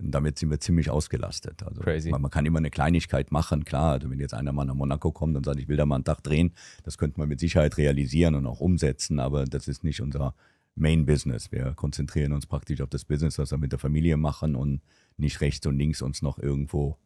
damit sind wir ziemlich ausgelastet. Also Crazy. Man, man, kann immer eine Kleinigkeit machen, klar. Also wenn jetzt einer mal nach Monaco kommt und sagt, ich will da mal einen Tag drehen, das könnte man mit Sicherheit realisieren und auch umsetzen, aber das ist nicht unser Main Business. Wir konzentrieren uns praktisch auf das Business, was wir mit der Familie machen und nicht rechts und links uns noch irgendwo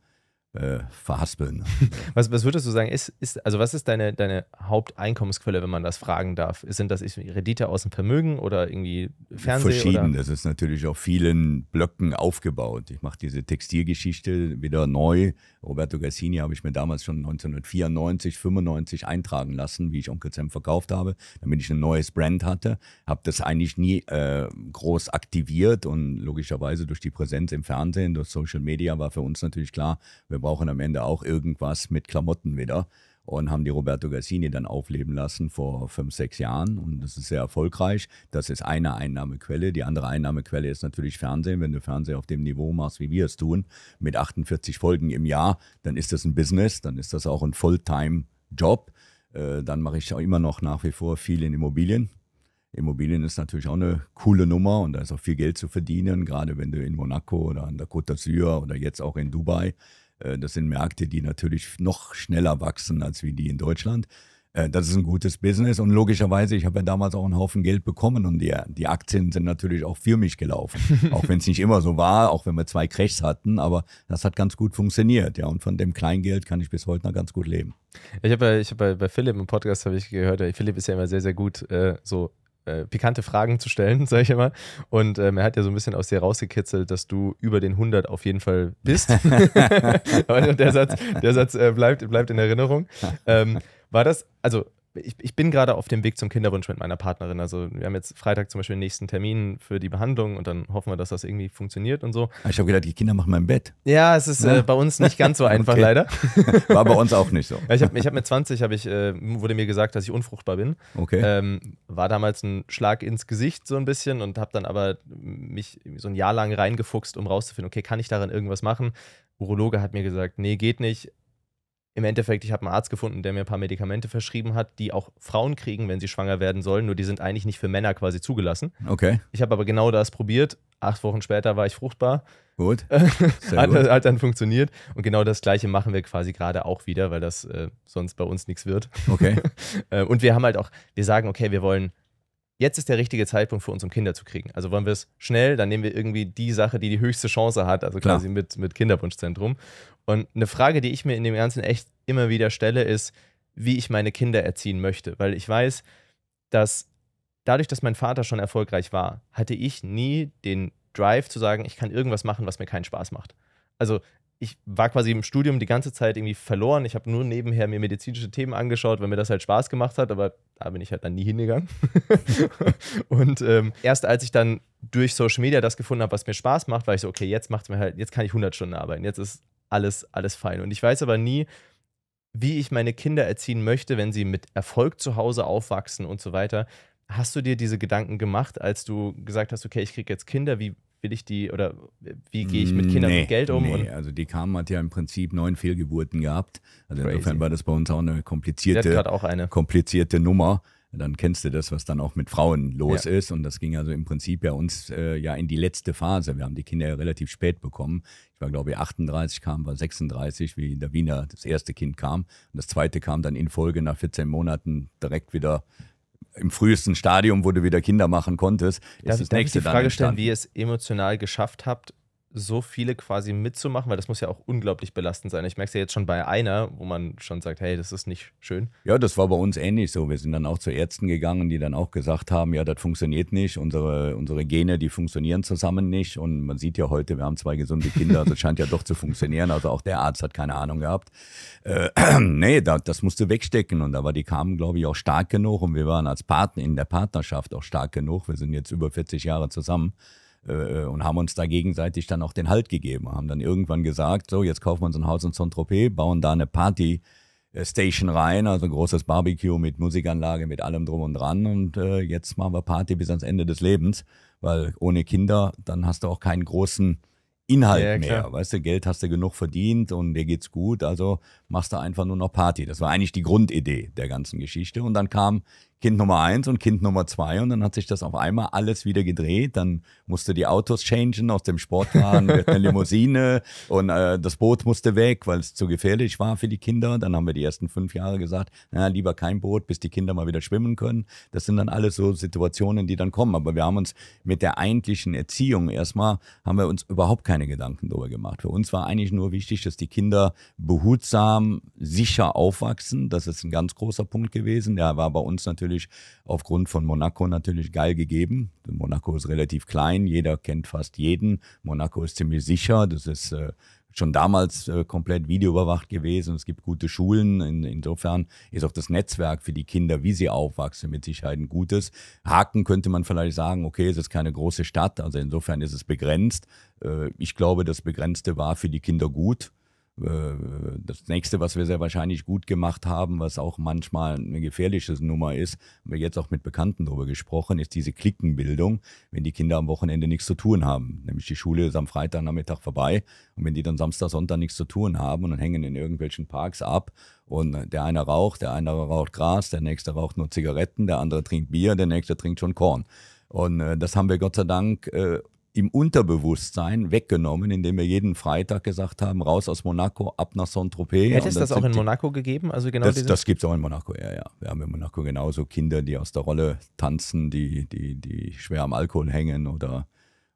äh, verhaspeln. [LAUGHS] Was, was würdest du sagen, ist, ist, also was ist deine, deine Haupteinkommensquelle, wenn man das fragen darf? Sind das Rendite aus dem Vermögen oder irgendwie Fernsehen? Verschieden, oder? das ist natürlich auf vielen Blöcken aufgebaut. Ich mache diese Textilgeschichte wieder neu. Roberto Gassini habe ich mir damals schon 1994, 95 eintragen lassen, wie ich Onkel Sam verkauft habe, damit ich ein neues Brand hatte. Habe das eigentlich nie äh, groß aktiviert und logischerweise durch die Präsenz im Fernsehen, durch Social Media war für uns natürlich klar, wir brauchen am Ende auch irgendwas mit Klamotten wieder und haben die Roberto Gassini dann aufleben lassen vor fünf, sechs Jahren und das ist sehr erfolgreich. Das ist eine Einnahmequelle. Die andere Einnahmequelle ist natürlich Fernsehen. Wenn du Fernsehen auf dem Niveau machst, wie wir es tun, mit 48 Folgen im Jahr, dann ist das ein Business, dann ist das auch ein Fulltime-Job. Äh, dann mache ich auch immer noch nach wie vor viel in Immobilien. Immobilien ist natürlich auch eine coole Nummer und da ist auch viel Geld zu verdienen, gerade wenn du in Monaco oder an der Côte d'Azur oder jetzt auch in Dubai äh, das sind Märkte, die natürlich noch schneller wachsen als wie die in Deutschland. Äh, das ist ein gutes Business und logischerweise, ich habe ja damals auch einen Haufen Geld bekommen und die, die Aktien sind natürlich auch für mich gelaufen. [LAUGHS] auch wenn es nicht immer so war, auch wenn wir zwei Crashs hatten, aber das hat ganz gut funktioniert. Ja, und von dem Kleingeld kann ich bis heute noch ganz gut leben. Ich habe ich hab bei, Philipp im Podcast ich gehört, Philipp ist ja immer sehr, sehr gut äh, so äh, pikante Fragen zu stellen, [LAUGHS] sage ich immer. Und ähm, er hat ja so ein bisschen aus dir rausgekitzelt, dass du über den 100 auf jeden Fall bist. [LAUGHS] [LAUGHS] Und der Satz, der Satz äh, bleibt, bleibt in Erinnerung. Ähm, war das, also ich, ich bin gerade auf dem Weg zum Kinderwunsch mit meiner Partnerin. Also wir haben jetzt Freitag zum Beispiel den nächsten Termin für die Behandlung und dann hoffen wir, dass das irgendwie funktioniert und so. Ah, ich habe gedacht, die Kinder machen mein Bett. Ja, es ist ja. Äh, ne? bei uns nicht ganz so einfach [LAUGHS] okay. leider. [LAUGHS] War bei uns auch nicht so. ich habe ich hab mit 20 hab ich, äh, wurde mir gesagt, dass ich unfruchtbar bin. Okay. Ähm, war damals ein Schlag ins Gesicht so ein bisschen und habe dann aber mich so ein Jahr lang reingefuchst, um rauszufinden, okay, kann ich daran irgendwas machen? Urologe hat mir gesagt, nee, geht nicht im Endeffekt, ich habe einen Arzt gefunden, der mir ein paar Medikamente verschrieben hat, die auch Frauen kriegen, wenn sie schwanger werden sollen, nur die sind eigentlich nicht für Männer quasi zugelassen. Okay. Ich habe aber genau das probiert. Acht Wochen später war ich fruchtbar. Gut. [LAUGHS] hat, gut. hat dann funktioniert. Und genau das Gleiche machen wir quasi gerade auch wieder, weil das äh, sonst bei uns nichts wird. Okay. [LAUGHS] Äh, und wir haben halt auch, wir sagen, okay, wir wollen jetzt ist der richtige Zeitpunkt für uns, um Kinder zu kriegen. Also wollen wir es schnell, dann nehmen wir irgendwie die Sache, die die höchste Chance hat, also Klar. quasi mit, mit Kinderwunschzentrum. Und eine Frage, die ich mir in dem Ganzen echt immer wieder stelle, ist, wie ich meine Kinder erziehen möchte. Weil ich weiß, dass dadurch, dass mein Vater schon erfolgreich war, hatte ich nie den Drive zu sagen, ich kann irgendwas machen, was mir keinen Spaß macht. Also ich war quasi im Studium die ganze Zeit irgendwie verloren. Ich habe nur nebenher mir medizinische Themen angeschaut, weil mir das halt Spaß gemacht hat, aber da bin ich halt dann nie hingegangen. [LAUGHS] und ähm, erst als ich dann durch Social Media das gefunden habe, was mir Spaß macht, war ich so, okay, jetzt macht's mir halt, jetzt kann ich 100 Stunden arbeiten, jetzt ist alles, alles fein. Und ich weiß aber nie, wie ich meine Kinder erziehen möchte, wenn sie mit Erfolg zu Hause aufwachsen und so weiter. Hast du dir diese Gedanken gemacht, als du gesagt hast, okay, ich kriege jetzt Kinder, wie, will ich die oder wie gehe ich mit Kindern nee, mit Geld um? Nee, also die Kam hat ja im Prinzip neun Fehlgeburten gehabt. Also Crazy. insofern war das bei uns auch eine komplizierte, auch eine. komplizierte Nummer. Dann kennst du das, was dann auch mit Frauen los ja. ist. Und das ging also im Prinzip bei uns äh, ja in die letzte Phase. Wir haben die Kinder ja relativ spät bekommen. Ich war, glaube ich, 38 kam, war 36, wie in der Wiener das erste Kind kam. Und das zweite kam dann in Folge nach 14 Monaten direkt wieder im frühesten Stadium, wo du wieder Kinder machen konntest, ist darf, das darf nächste ich die Frage stellen, wie ihr es emotional geschafft habt, so viele quasi mitzumachen, weil das muss ja auch unglaublich belastend sein. Ich merke es ja jetzt schon bei einer, wo man schon sagt, hey, das ist nicht schön. Ja, das war bei uns ähnlich so. Wir sind dann auch zu Ärzten gegangen, die dann auch gesagt haben, ja, das funktioniert nicht, unsere, unsere Gene, die funktionieren zusammen nicht. Und man sieht ja heute, wir haben zwei gesunde Kinder, also scheint ja doch zu funktionieren. Also auch der Arzt hat keine Ahnung gehabt. Äh, [CLEARS THROAT] nee, da, das musste wegstecken. Und da war die kamen, glaube ich, auch stark genug und wir waren als Partner in der Partnerschaft auch stark genug. Wir sind jetzt über 40 Jahre zusammen. Äh, äh, und haben uns da gegenseitig dann auch den Halt gegeben. Haben dann irgendwann gesagt, so, jetzt kaufen wir uns ein Haus in Saint-Tropez, bauen da eine Party. Äh, Station rein, also ein großes Barbecue mit Musikanlage, mit allem drum und dran. Und äh, jetzt machen wir Party bis ans Ende des Lebens, weil ohne Kinder, dann hast du auch keinen großen Inhalt ja, mehr. Weißt du, Geld hast du genug verdient und dir geht's gut. Also machst du einfach nur noch Party. Das war eigentlich die Grundidee der ganzen Geschichte. Und dann kam Kind Nummer eins und Kind Nummer zwei und dann hat sich das auf einmal alles wieder gedreht. Dann musste die Autos changen, aus dem Sportwagen eine Limousine [LAUGHS] und äh, das Boot musste weg, weil es zu gefährlich war für die Kinder. Dann haben wir die ersten fünf Jahre gesagt, naja, lieber kein Boot, bis die Kinder mal wieder schwimmen können. Das sind dann alles so Situationen, die dann kommen. Aber wir haben uns mit der eigentlichen Erziehung erstmal, haben wir uns überhaupt keine Gedanken darüber gemacht. Für uns war eigentlich nur wichtig, dass die Kinder behutsam gemeinsam sicher aufwachsen. Das ist ein ganz großer Punkt gewesen. Der war bei uns natürlich aufgrund von Monaco natürlich geil gegeben. Monaco ist relativ klein, jeder kennt fast jeden. Monaco ist ziemlich sicher. Das ist äh, schon damals äh, komplett videoüberwacht gewesen. Es gibt gute Schulen. In, insofern ist auch das Netzwerk für die Kinder, wie sie aufwachsen, mit Sicherheit ein gutes. Haken könnte man vielleicht sagen, okay, es ist keine große Stadt, also insofern ist es begrenzt. Äh, ich glaube, das Begrenzte war für die Kinder gut. Äh, das nächste, was wir sehr wahrscheinlich gut gemacht haben, was auch manchmal eine gefährliche Nummer ist, haben wir jetzt auch mit Bekannten darüber gesprochen, ist diese Klickenbildung, wenn die Kinder am Wochenende nichts zu tun haben. Nämlich die Schule ist am Freitagnachmittag vorbei und wenn die dann Samstag, Sonntag nichts zu tun haben und dann hängen in irgendwelchen Parks ab und der eine raucht, der andere raucht Gras, der nächste raucht nur Zigaretten, der andere trinkt Bier, der nächste trinkt schon Korn. Und äh, das haben wir Gott sei Dank äh, im Unterbewusstsein weggenommen, indem wir jeden Freitag gesagt haben, raus aus Monaco, ab nach Saint-Tropez. Hätte es das auch in Monaco gegeben? Also genau das das gibt es auch in Monaco, ja, ja. Wir haben in Monaco genauso Kinder, die aus der Rolle tanzen, die, die, die schwer am Alkohol hängen oder,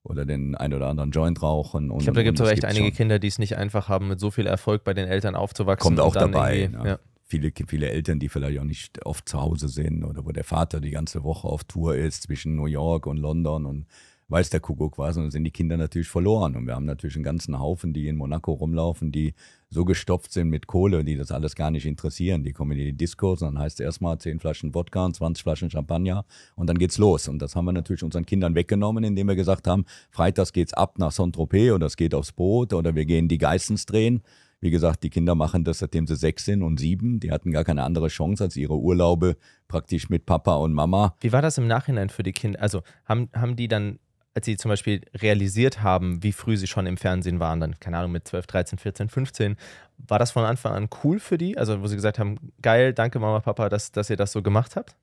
oder den ein oder anderen Joint rauchen. Und, ich glaube, da gibt es aber echt einige schon. Kinder, die es nicht einfach haben, mit so viel Erfolg bei den Eltern aufzuwachsen. Kommt auch dabei. Ja. Ne? Ja. Viele, viele Eltern, die vielleicht auch nicht oft zu Hause sind oder wo der Vater die ganze Woche auf Tour ist zwischen New York und London und weil es der Kuckuck war, sondern sind die Kinder natürlich verloren. Und wir haben natürlich einen ganzen Haufen, die in Monaco rumlaufen, die so gestopft sind mit Kohle, die das alles gar nicht interessieren. Die kommen in die Discos und dann heißt es erstmal 10 Flaschen Wodka, und 20 Flaschen Champagner und dann geht's los. Und das haben wir natürlich unseren Kindern weggenommen, indem wir gesagt haben, freitags geht's ab nach Saint-Tropez oder es geht aufs Boot oder wir gehen die Geistens drehen. Wie gesagt, die Kinder machen das, seitdem sie sechs sind und sieben. Die hatten gar keine andere Chance als ihre Urlaube praktisch mit Papa und Mama. Wie war das im Nachhinein für die Kinder? Also haben, haben die dann als sie zum Beispiel realisiert haben, wie früh sie schon im Fernsehen waren, dann, keine Ahnung, mit 12, 13, 14, 15, war das von Anfang an cool für die? Also, wo sie gesagt haben, geil, danke Mama, Papa, dass, dass ihr das so gemacht habt?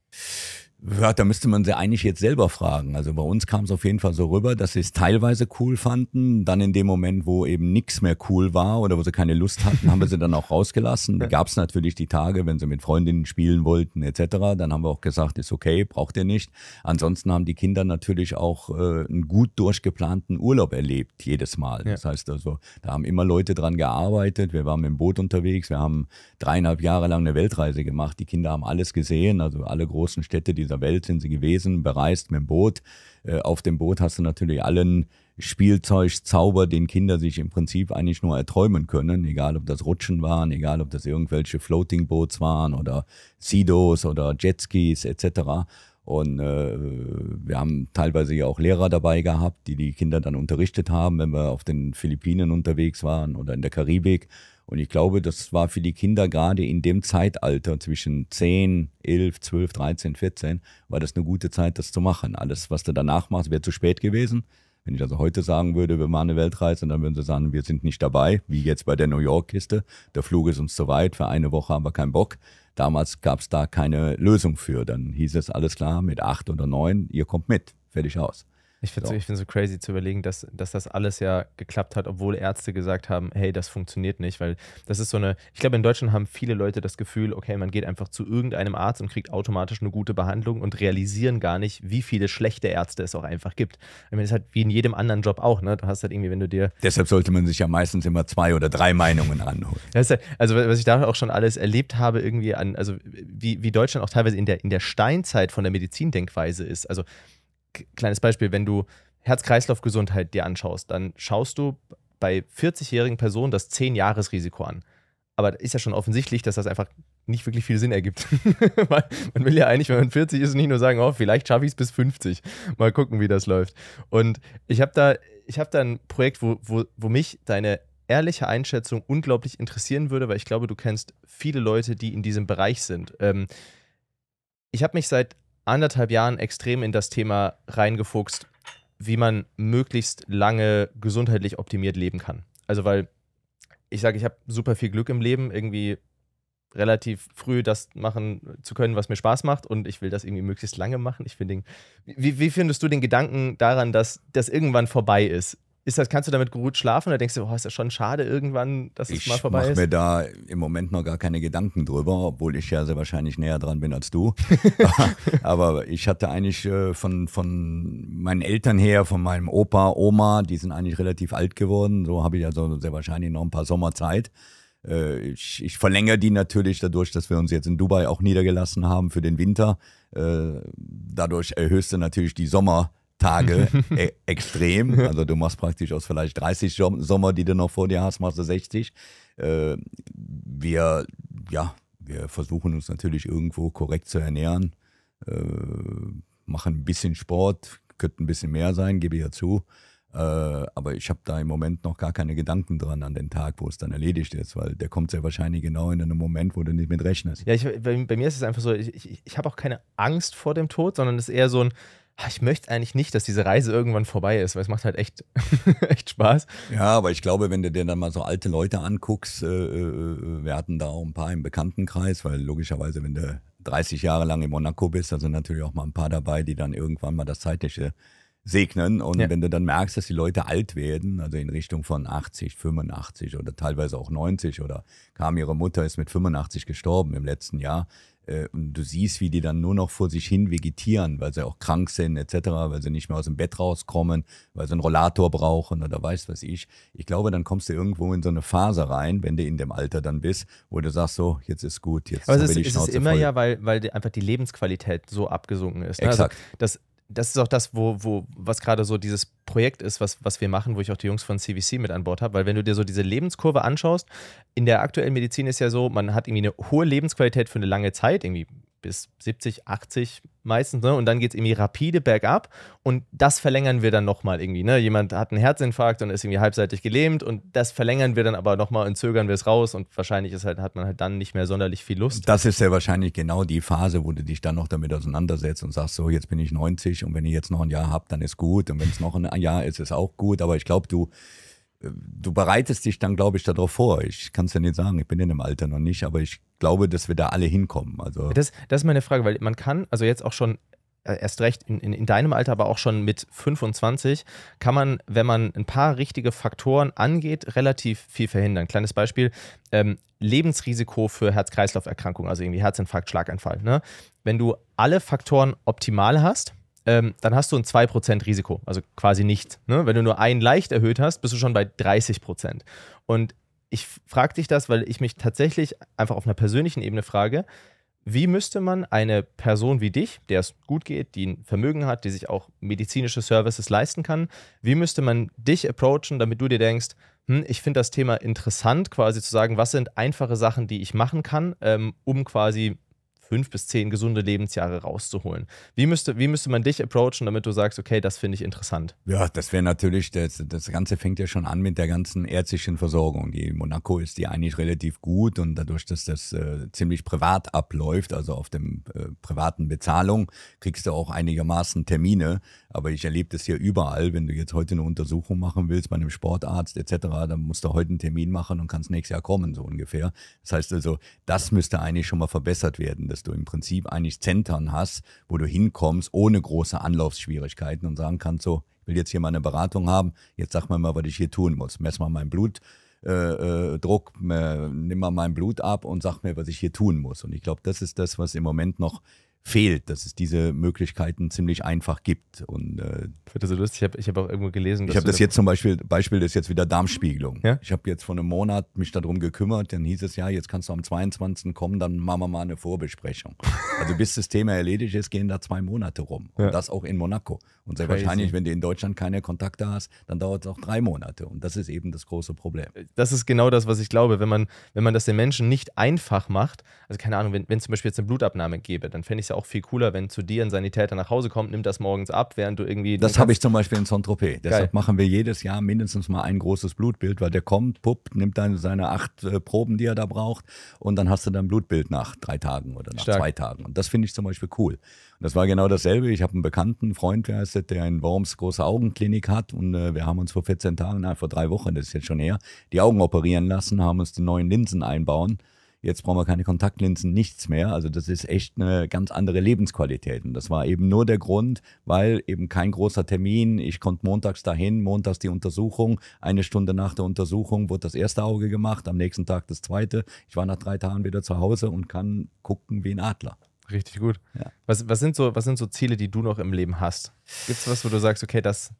Ja, da müsste man sie eigentlich jetzt selber fragen. Also bei uns kam es auf jeden Fall so rüber, dass sie es teilweise cool fanden. Dann in dem Moment, wo eben nichts mehr cool war oder wo sie keine Lust hatten, haben wir sie dann auch rausgelassen. Da gab es natürlich die Tage, wenn sie mit Freundinnen spielen wollten etc. Dann haben wir auch gesagt, ist okay, braucht ihr nicht. Ansonsten haben die Kinder natürlich auch äh, einen gut durchgeplanten Urlaub erlebt, jedes Mal. Ja. Das heißt also, da haben immer Leute dran gearbeitet. Wir waren mit dem Boot unterwegs. Wir haben dreieinhalb Jahre lang eine Weltreise gemacht. Die Kinder haben alles gesehen, also alle großen Städte, die der Welt sind sie gewesen, bereist mit dem Boot. Äh, auf dem Boot hast du natürlich allen Spielzeugzauber, den Kinder sich im Prinzip eigentlich nur erträumen können, egal ob das Rutschen waren, egal ob das irgendwelche Floating Boats waren oder Sidos oder Jetskis etc. Und äh, wir haben teilweise auch Lehrer dabei gehabt, die die Kinder dann unterrichtet haben, wenn wir auf den Philippinen unterwegs waren oder in der Karibik und ich glaube, das war für die Kinder gerade in dem Zeitalter zwischen 10, 11, 12, 13, 14, war das eine gute Zeit, das zu machen. Alles, was du danach machst, wäre zu spät gewesen. Wenn ich also heute sagen würde, wir machen eine Weltreise, dann würden sie sagen, wir sind nicht dabei, wie jetzt bei der New York-Kiste. Der Flug ist uns zu weit, für eine Woche haben wir keinen Bock. Damals gab es da keine Lösung für. Dann hieß es, alles klar, mit acht oder neun, ihr kommt mit, fertig aus. Ich finde es so. so crazy zu überlegen, dass, dass das alles ja geklappt hat, obwohl Ärzte gesagt haben, hey, das funktioniert nicht, weil das ist so eine, ich glaube, in Deutschland haben viele Leute das Gefühl, okay, man geht einfach zu irgendeinem Arzt und kriegt automatisch eine gute Behandlung und realisieren gar nicht, wie viele schlechte Ärzte es auch einfach gibt. Ich meine, das ist halt wie in jedem anderen Job auch, ne? Du hast halt irgendwie, wenn du dir. Deshalb sollte man sich ja meistens immer zwei oder drei Meinungen anholen. Halt, also, was ich da auch schon alles erlebt habe, irgendwie an, also wie, wie Deutschland auch teilweise in der, in der Steinzeit von der Medizindenkweise ist. Also kleines Beispiel, wenn du Herz-Kreislauf-Gesundheit dir anschaust, dann schaust du bei 40-jährigen Personen das 10-Jahres-Risiko an. Aber ist ja schon offensichtlich, dass das einfach nicht wirklich viel Sinn ergibt. [LAUGHS] man will ja eigentlich, wenn man 40 ist, nicht nur sagen, oh, vielleicht schaffe ich es bis 50. Mal gucken, wie das läuft. Und ich habe da, hab da ein Projekt, wo, wo, wo mich deine ehrliche Einschätzung unglaublich interessieren würde, weil ich glaube, du kennst viele Leute, die in diesem Bereich sind. Ähm, ich habe mich seit anderthalb Jahren extrem in das Thema reingefuchst, wie man möglichst lange gesundheitlich optimiert leben kann. Also weil ich sage, ich habe super viel Glück im Leben, irgendwie relativ früh das machen zu können, was mir Spaß macht und ich will das irgendwie möglichst lange machen. Ich finde, wie, wie findest du den Gedanken daran, dass das irgendwann vorbei ist? Ist das, kannst du damit gut schlafen oder denkst du, oh, ist das schon schade irgendwann, dass es ich mal vorbei ist? Ich mache mir da im Moment noch gar keine Gedanken drüber, obwohl ich ja sehr wahrscheinlich näher dran bin als du. [LAUGHS] [LAUGHS] Aber ich hatte eigentlich äh, von, von meinen Eltern her, von meinem Opa, Oma, die sind eigentlich relativ alt geworden. So habe ich ja so sehr wahrscheinlich noch ein paar Sommer Zeit. Äh, ich, ich, verlängere die natürlich dadurch, dass wir uns jetzt in Dubai auch niedergelassen haben für den Winter. Äh, dadurch erhöhst du natürlich die Sommer. Tage [LAUGHS] e extrem. Also du machst praktisch aus vielleicht 30 Sommer, die du noch vor dir hast, machst du 60. Äh, wir, ja, wir versuchen uns natürlich irgendwo korrekt zu ernähren, äh, machen ein bisschen Sport, könnte ein bisschen mehr sein, gebe ich ja zu. Äh, aber ich habe da im Moment noch gar keine Gedanken dran an den Tag, wo es dann erledigt ist, weil der kommt sehr wahrscheinlich genau in einem Moment, wo du nicht mit rechnest. Ja, ich, bei, bei, mir ist es einfach so, ich, ich, ich habe auch keine Angst vor dem Tod, sondern es ist eher so ein, Ah, ich möchte eigentlich nicht, dass diese Reise irgendwann vorbei ist, weil es macht halt echt, [LAUGHS] echt Spaß. Ja, aber ich glaube, wenn du dir dann mal so alte Leute anguckst, äh, äh, äh wir hatten da auch ein paar im Bekanntenkreis, weil logischerweise, wenn du 30 Jahre lang in Monaco bist, da sind natürlich auch mal ein paar dabei, die dann irgendwann mal das Zeitliche segnen. Und ja. wenn du dann merkst, dass die Leute alt werden, also in Richtung von 80, 85 oder teilweise auch 90 oder kam ihre Mutter, ist mit 85 gestorben im letzten Jahr, äh, und du siehst, wie die dann nur noch vor sich hin vegetieren, weil sie auch krank sind etc., weil sie nicht mehr aus dem Bett rauskommen, weil sie einen Rollator brauchen oder weiß was ich. Ich glaube, dann kommst du irgendwo in so eine Phase rein, wenn du in dem Alter dann bist, wo du sagst so, jetzt ist gut, jetzt Aber es ist, die Schnauze ist es immer voll. ja, weil, weil die, einfach die Lebensqualität so abgesunken ist. Ne? Also Exakt. Also das das ist auch das, wo, wo, was gerade so dieses Projekt ist, was, was wir machen, wo ich auch die Jungs von CVC mit an Bord habe, weil wenn du dir so diese Lebenskurve anschaust, in der aktuellen Medizin ist ja so, man hat irgendwie eine hohe Lebensqualität für eine lange Zeit, irgendwie bis 70, 80 meistens, ne? Und dann geht es irgendwie rapide bergab und das verlängern wir dann nochmal irgendwie, ne? Jemand hat einen Herzinfarkt und ist irgendwie halbseitig gelähmt und das verlängern wir dann aber nochmal und zögern wir es raus und wahrscheinlich ist halt, hat man halt dann nicht mehr sonderlich viel Lust. Das ist ja wahrscheinlich genau die Phase, wo du dich dann noch damit auseinandersetzt und sagst, so, jetzt bin ich 90 und wenn ich jetzt noch ein Jahr habe, dann ist gut und wenn es noch ein Jahr ist, ist auch gut, aber ich glaube, du du bereitest dich dann, glaube ich, darauf vor. Ich kann es ja nicht sagen, ich bin in dem Alter noch nicht, aber ich glaube, dass wir da alle hinkommen. Also das, das ist meine Frage, weil man kann, also jetzt auch schon äh, erst recht in, in, in, deinem Alter, aber auch schon mit 25, kann man, wenn man ein paar richtige Faktoren angeht, relativ viel verhindern. Kleines Beispiel, ähm, Lebensrisiko für Herz-Kreislauf-Erkrankungen, also irgendwie Herzinfarkt, Schlaganfall. Ne? Wenn du alle Faktoren optimal hast, ähm, dann hast du ein 2% Risiko, also quasi nicht. Ne? Wenn du nur einen leicht erhöht hast, bist du schon bei 30%. Und ich frage dich das, weil ich mich tatsächlich einfach auf einer persönlichen Ebene frage, wie müsste man eine Person wie dich, der es gut geht, die ein Vermögen hat, die sich auch medizinische Services leisten kann, wie müsste man dich approachen, damit du dir denkst, hm, ich finde das Thema interessant, quasi zu sagen, was sind einfache Sachen, die ich machen kann, ähm, um quasi fünf bis zehn gesunde Lebensjahre rauszuholen. Wie müsste, wie müsste man dich approachen, damit du sagst, okay, das finde ich interessant? Ja, das wäre natürlich, das, das Ganze fängt ja schon an mit der ganzen ärztlichen Versorgung. Die Monaco ist die eigentlich relativ gut und dadurch, dass das äh, ziemlich privat abläuft, also auf dem äh, privaten Bezahlung, kriegst du auch einigermaßen Termine. Aber ich erlebe das hier überall, wenn du jetzt heute eine Untersuchung machen willst bei einem Sportarzt etc., dann musst du heute einen Termin machen und kannst nächstes Jahr kommen, so ungefähr. Das heißt also, das müsste eigentlich schon mal verbessert werden, dass du im Prinzip eigentlich Zentren hast, wo du hinkommst, ohne große Anlaufschwierigkeiten und sagen kannst, so, ich will jetzt hier mal eine Beratung haben, jetzt sag mir mal, was ich hier tun muss. Mess mal meinen Blutdruck, äh, äh, äh nimm mal mein Blut ab und sag mir, was ich hier tun muss. Und ich glaube, das ist das, was im Moment noch fehlt, dass es diese Möglichkeiten ziemlich einfach gibt. Und, äh, ich finde das so lustig, ich habe hab auch irgendwo gelesen. ich habe das jetzt zum Beispiel, Beispiel ist jetzt wieder Darmspiegelung. Ja? Ich habe jetzt vor einem Monat mich darum gekümmert, dann hieß es ja, jetzt kannst du am 22. kommen, dann machen wir mal eine Vorbesprechung. [LAUGHS] also bis das Thema erledigt ist, gehen da zwei Monate rum. Und das auch in Monaco. Und sehr Crazy. wahrscheinlich, wenn du in Deutschland keine Kontakte hast, dann dauert es auch drei Monate. Und das ist eben das große Problem. Äh, das ist genau das, was ich glaube. Wenn man, wenn man das den Menschen nicht einfach macht, also keine Ahnung, wenn es zum Beispiel jetzt eine Blutabnahme gäbe, dann fände ich es ja auch viel cooler, wenn zu dir ein Sanitäter nach Hause kommt, nimmt das morgens ab, während du irgendwie. Das habe ich zum Beispiel in Saint-Tropez. Deshalb machen wir jedes Jahr mindestens mal ein großes Blutbild, weil der kommt, puppt, nimmt dann seine acht äh, Proben, die er da braucht, und dann hast du dein Blutbild nach drei Tagen oder nach Stark. zwei Tagen. Und das finde ich zum Beispiel cool. Und das war genau dasselbe. Ich habe einen Bekannten, Freund, der, heißt, der in Worms große Augenklinik hat. Und äh, wir haben uns vor 14 Tagen, nein, vor drei Wochen, das ist jetzt schon her, die Augen operieren lassen, haben uns die neuen Linsen einbauen. Jetzt brauchen wir keine Kontaktlinsen, nichts mehr. Also das ist echt eine ganz andere Lebensqualität. Und das war eben nur der Grund, weil eben kein großer Termin. Ich konnte montags dahin, montags die Untersuchung. Eine Stunde nach der Untersuchung wurde das erste Auge gemacht, am nächsten Tag das zweite. Ich war nach drei Tagen wieder zu Hause und kann gucken wie ein Adler. Richtig gut. Ja. Was, was, sind so, was sind so Ziele, die du noch im Leben hast? Gibt es was, wo du sagst, okay, das,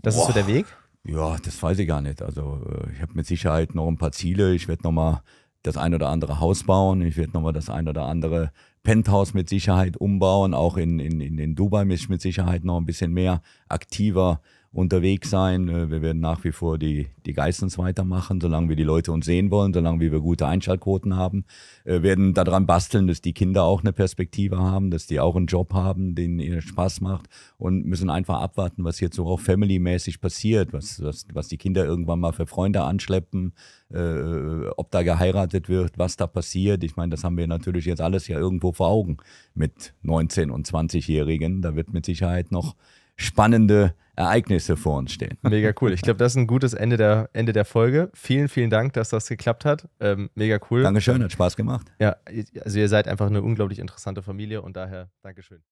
das ist so der Weg? Ja, das weiß ich gar nicht. Also äh, ich habe mit Sicherheit noch ein paar Ziele. Ich werde nochmal das ein oder andere Haus bauen. Ich werde nochmal das ein oder andere Penthouse mit Sicherheit umbauen. Auch in, in, in, in Dubai mich mit Sicherheit noch ein bisschen mehr aktiver äh, unterwegs sein. Äh, wir werden nach wie vor die, die Geistens weitermachen, solange wir die Leute uns sehen wollen, solange wir gute Einschaltquoten haben. Wir äh, werden daran basteln, dass die Kinder auch eine Perspektive haben, dass die auch einen Job haben, den ihr Spaß macht und müssen einfach abwarten, was jetzt so auch family-mäßig passiert, was, was, was die Kinder irgendwann mal für Freunde anschleppen, äh, ob da geheiratet wird, was da passiert. Ich meine, das haben wir natürlich jetzt alles ja irgendwo vor Augen mit 19- und 20-Jährigen. Da wird mit Sicherheit noch spannende Ereignisse vor uns stehen. Mega cool. Ich glaube, das ist ein gutes Ende der, Ende der Folge. Vielen, vielen Dank, dass das geklappt hat. Ähm, mega cool. Dankeschön, hat Spaß gemacht. Ja, also ihr seid einfach eine unglaublich interessante Familie und daher Dankeschön.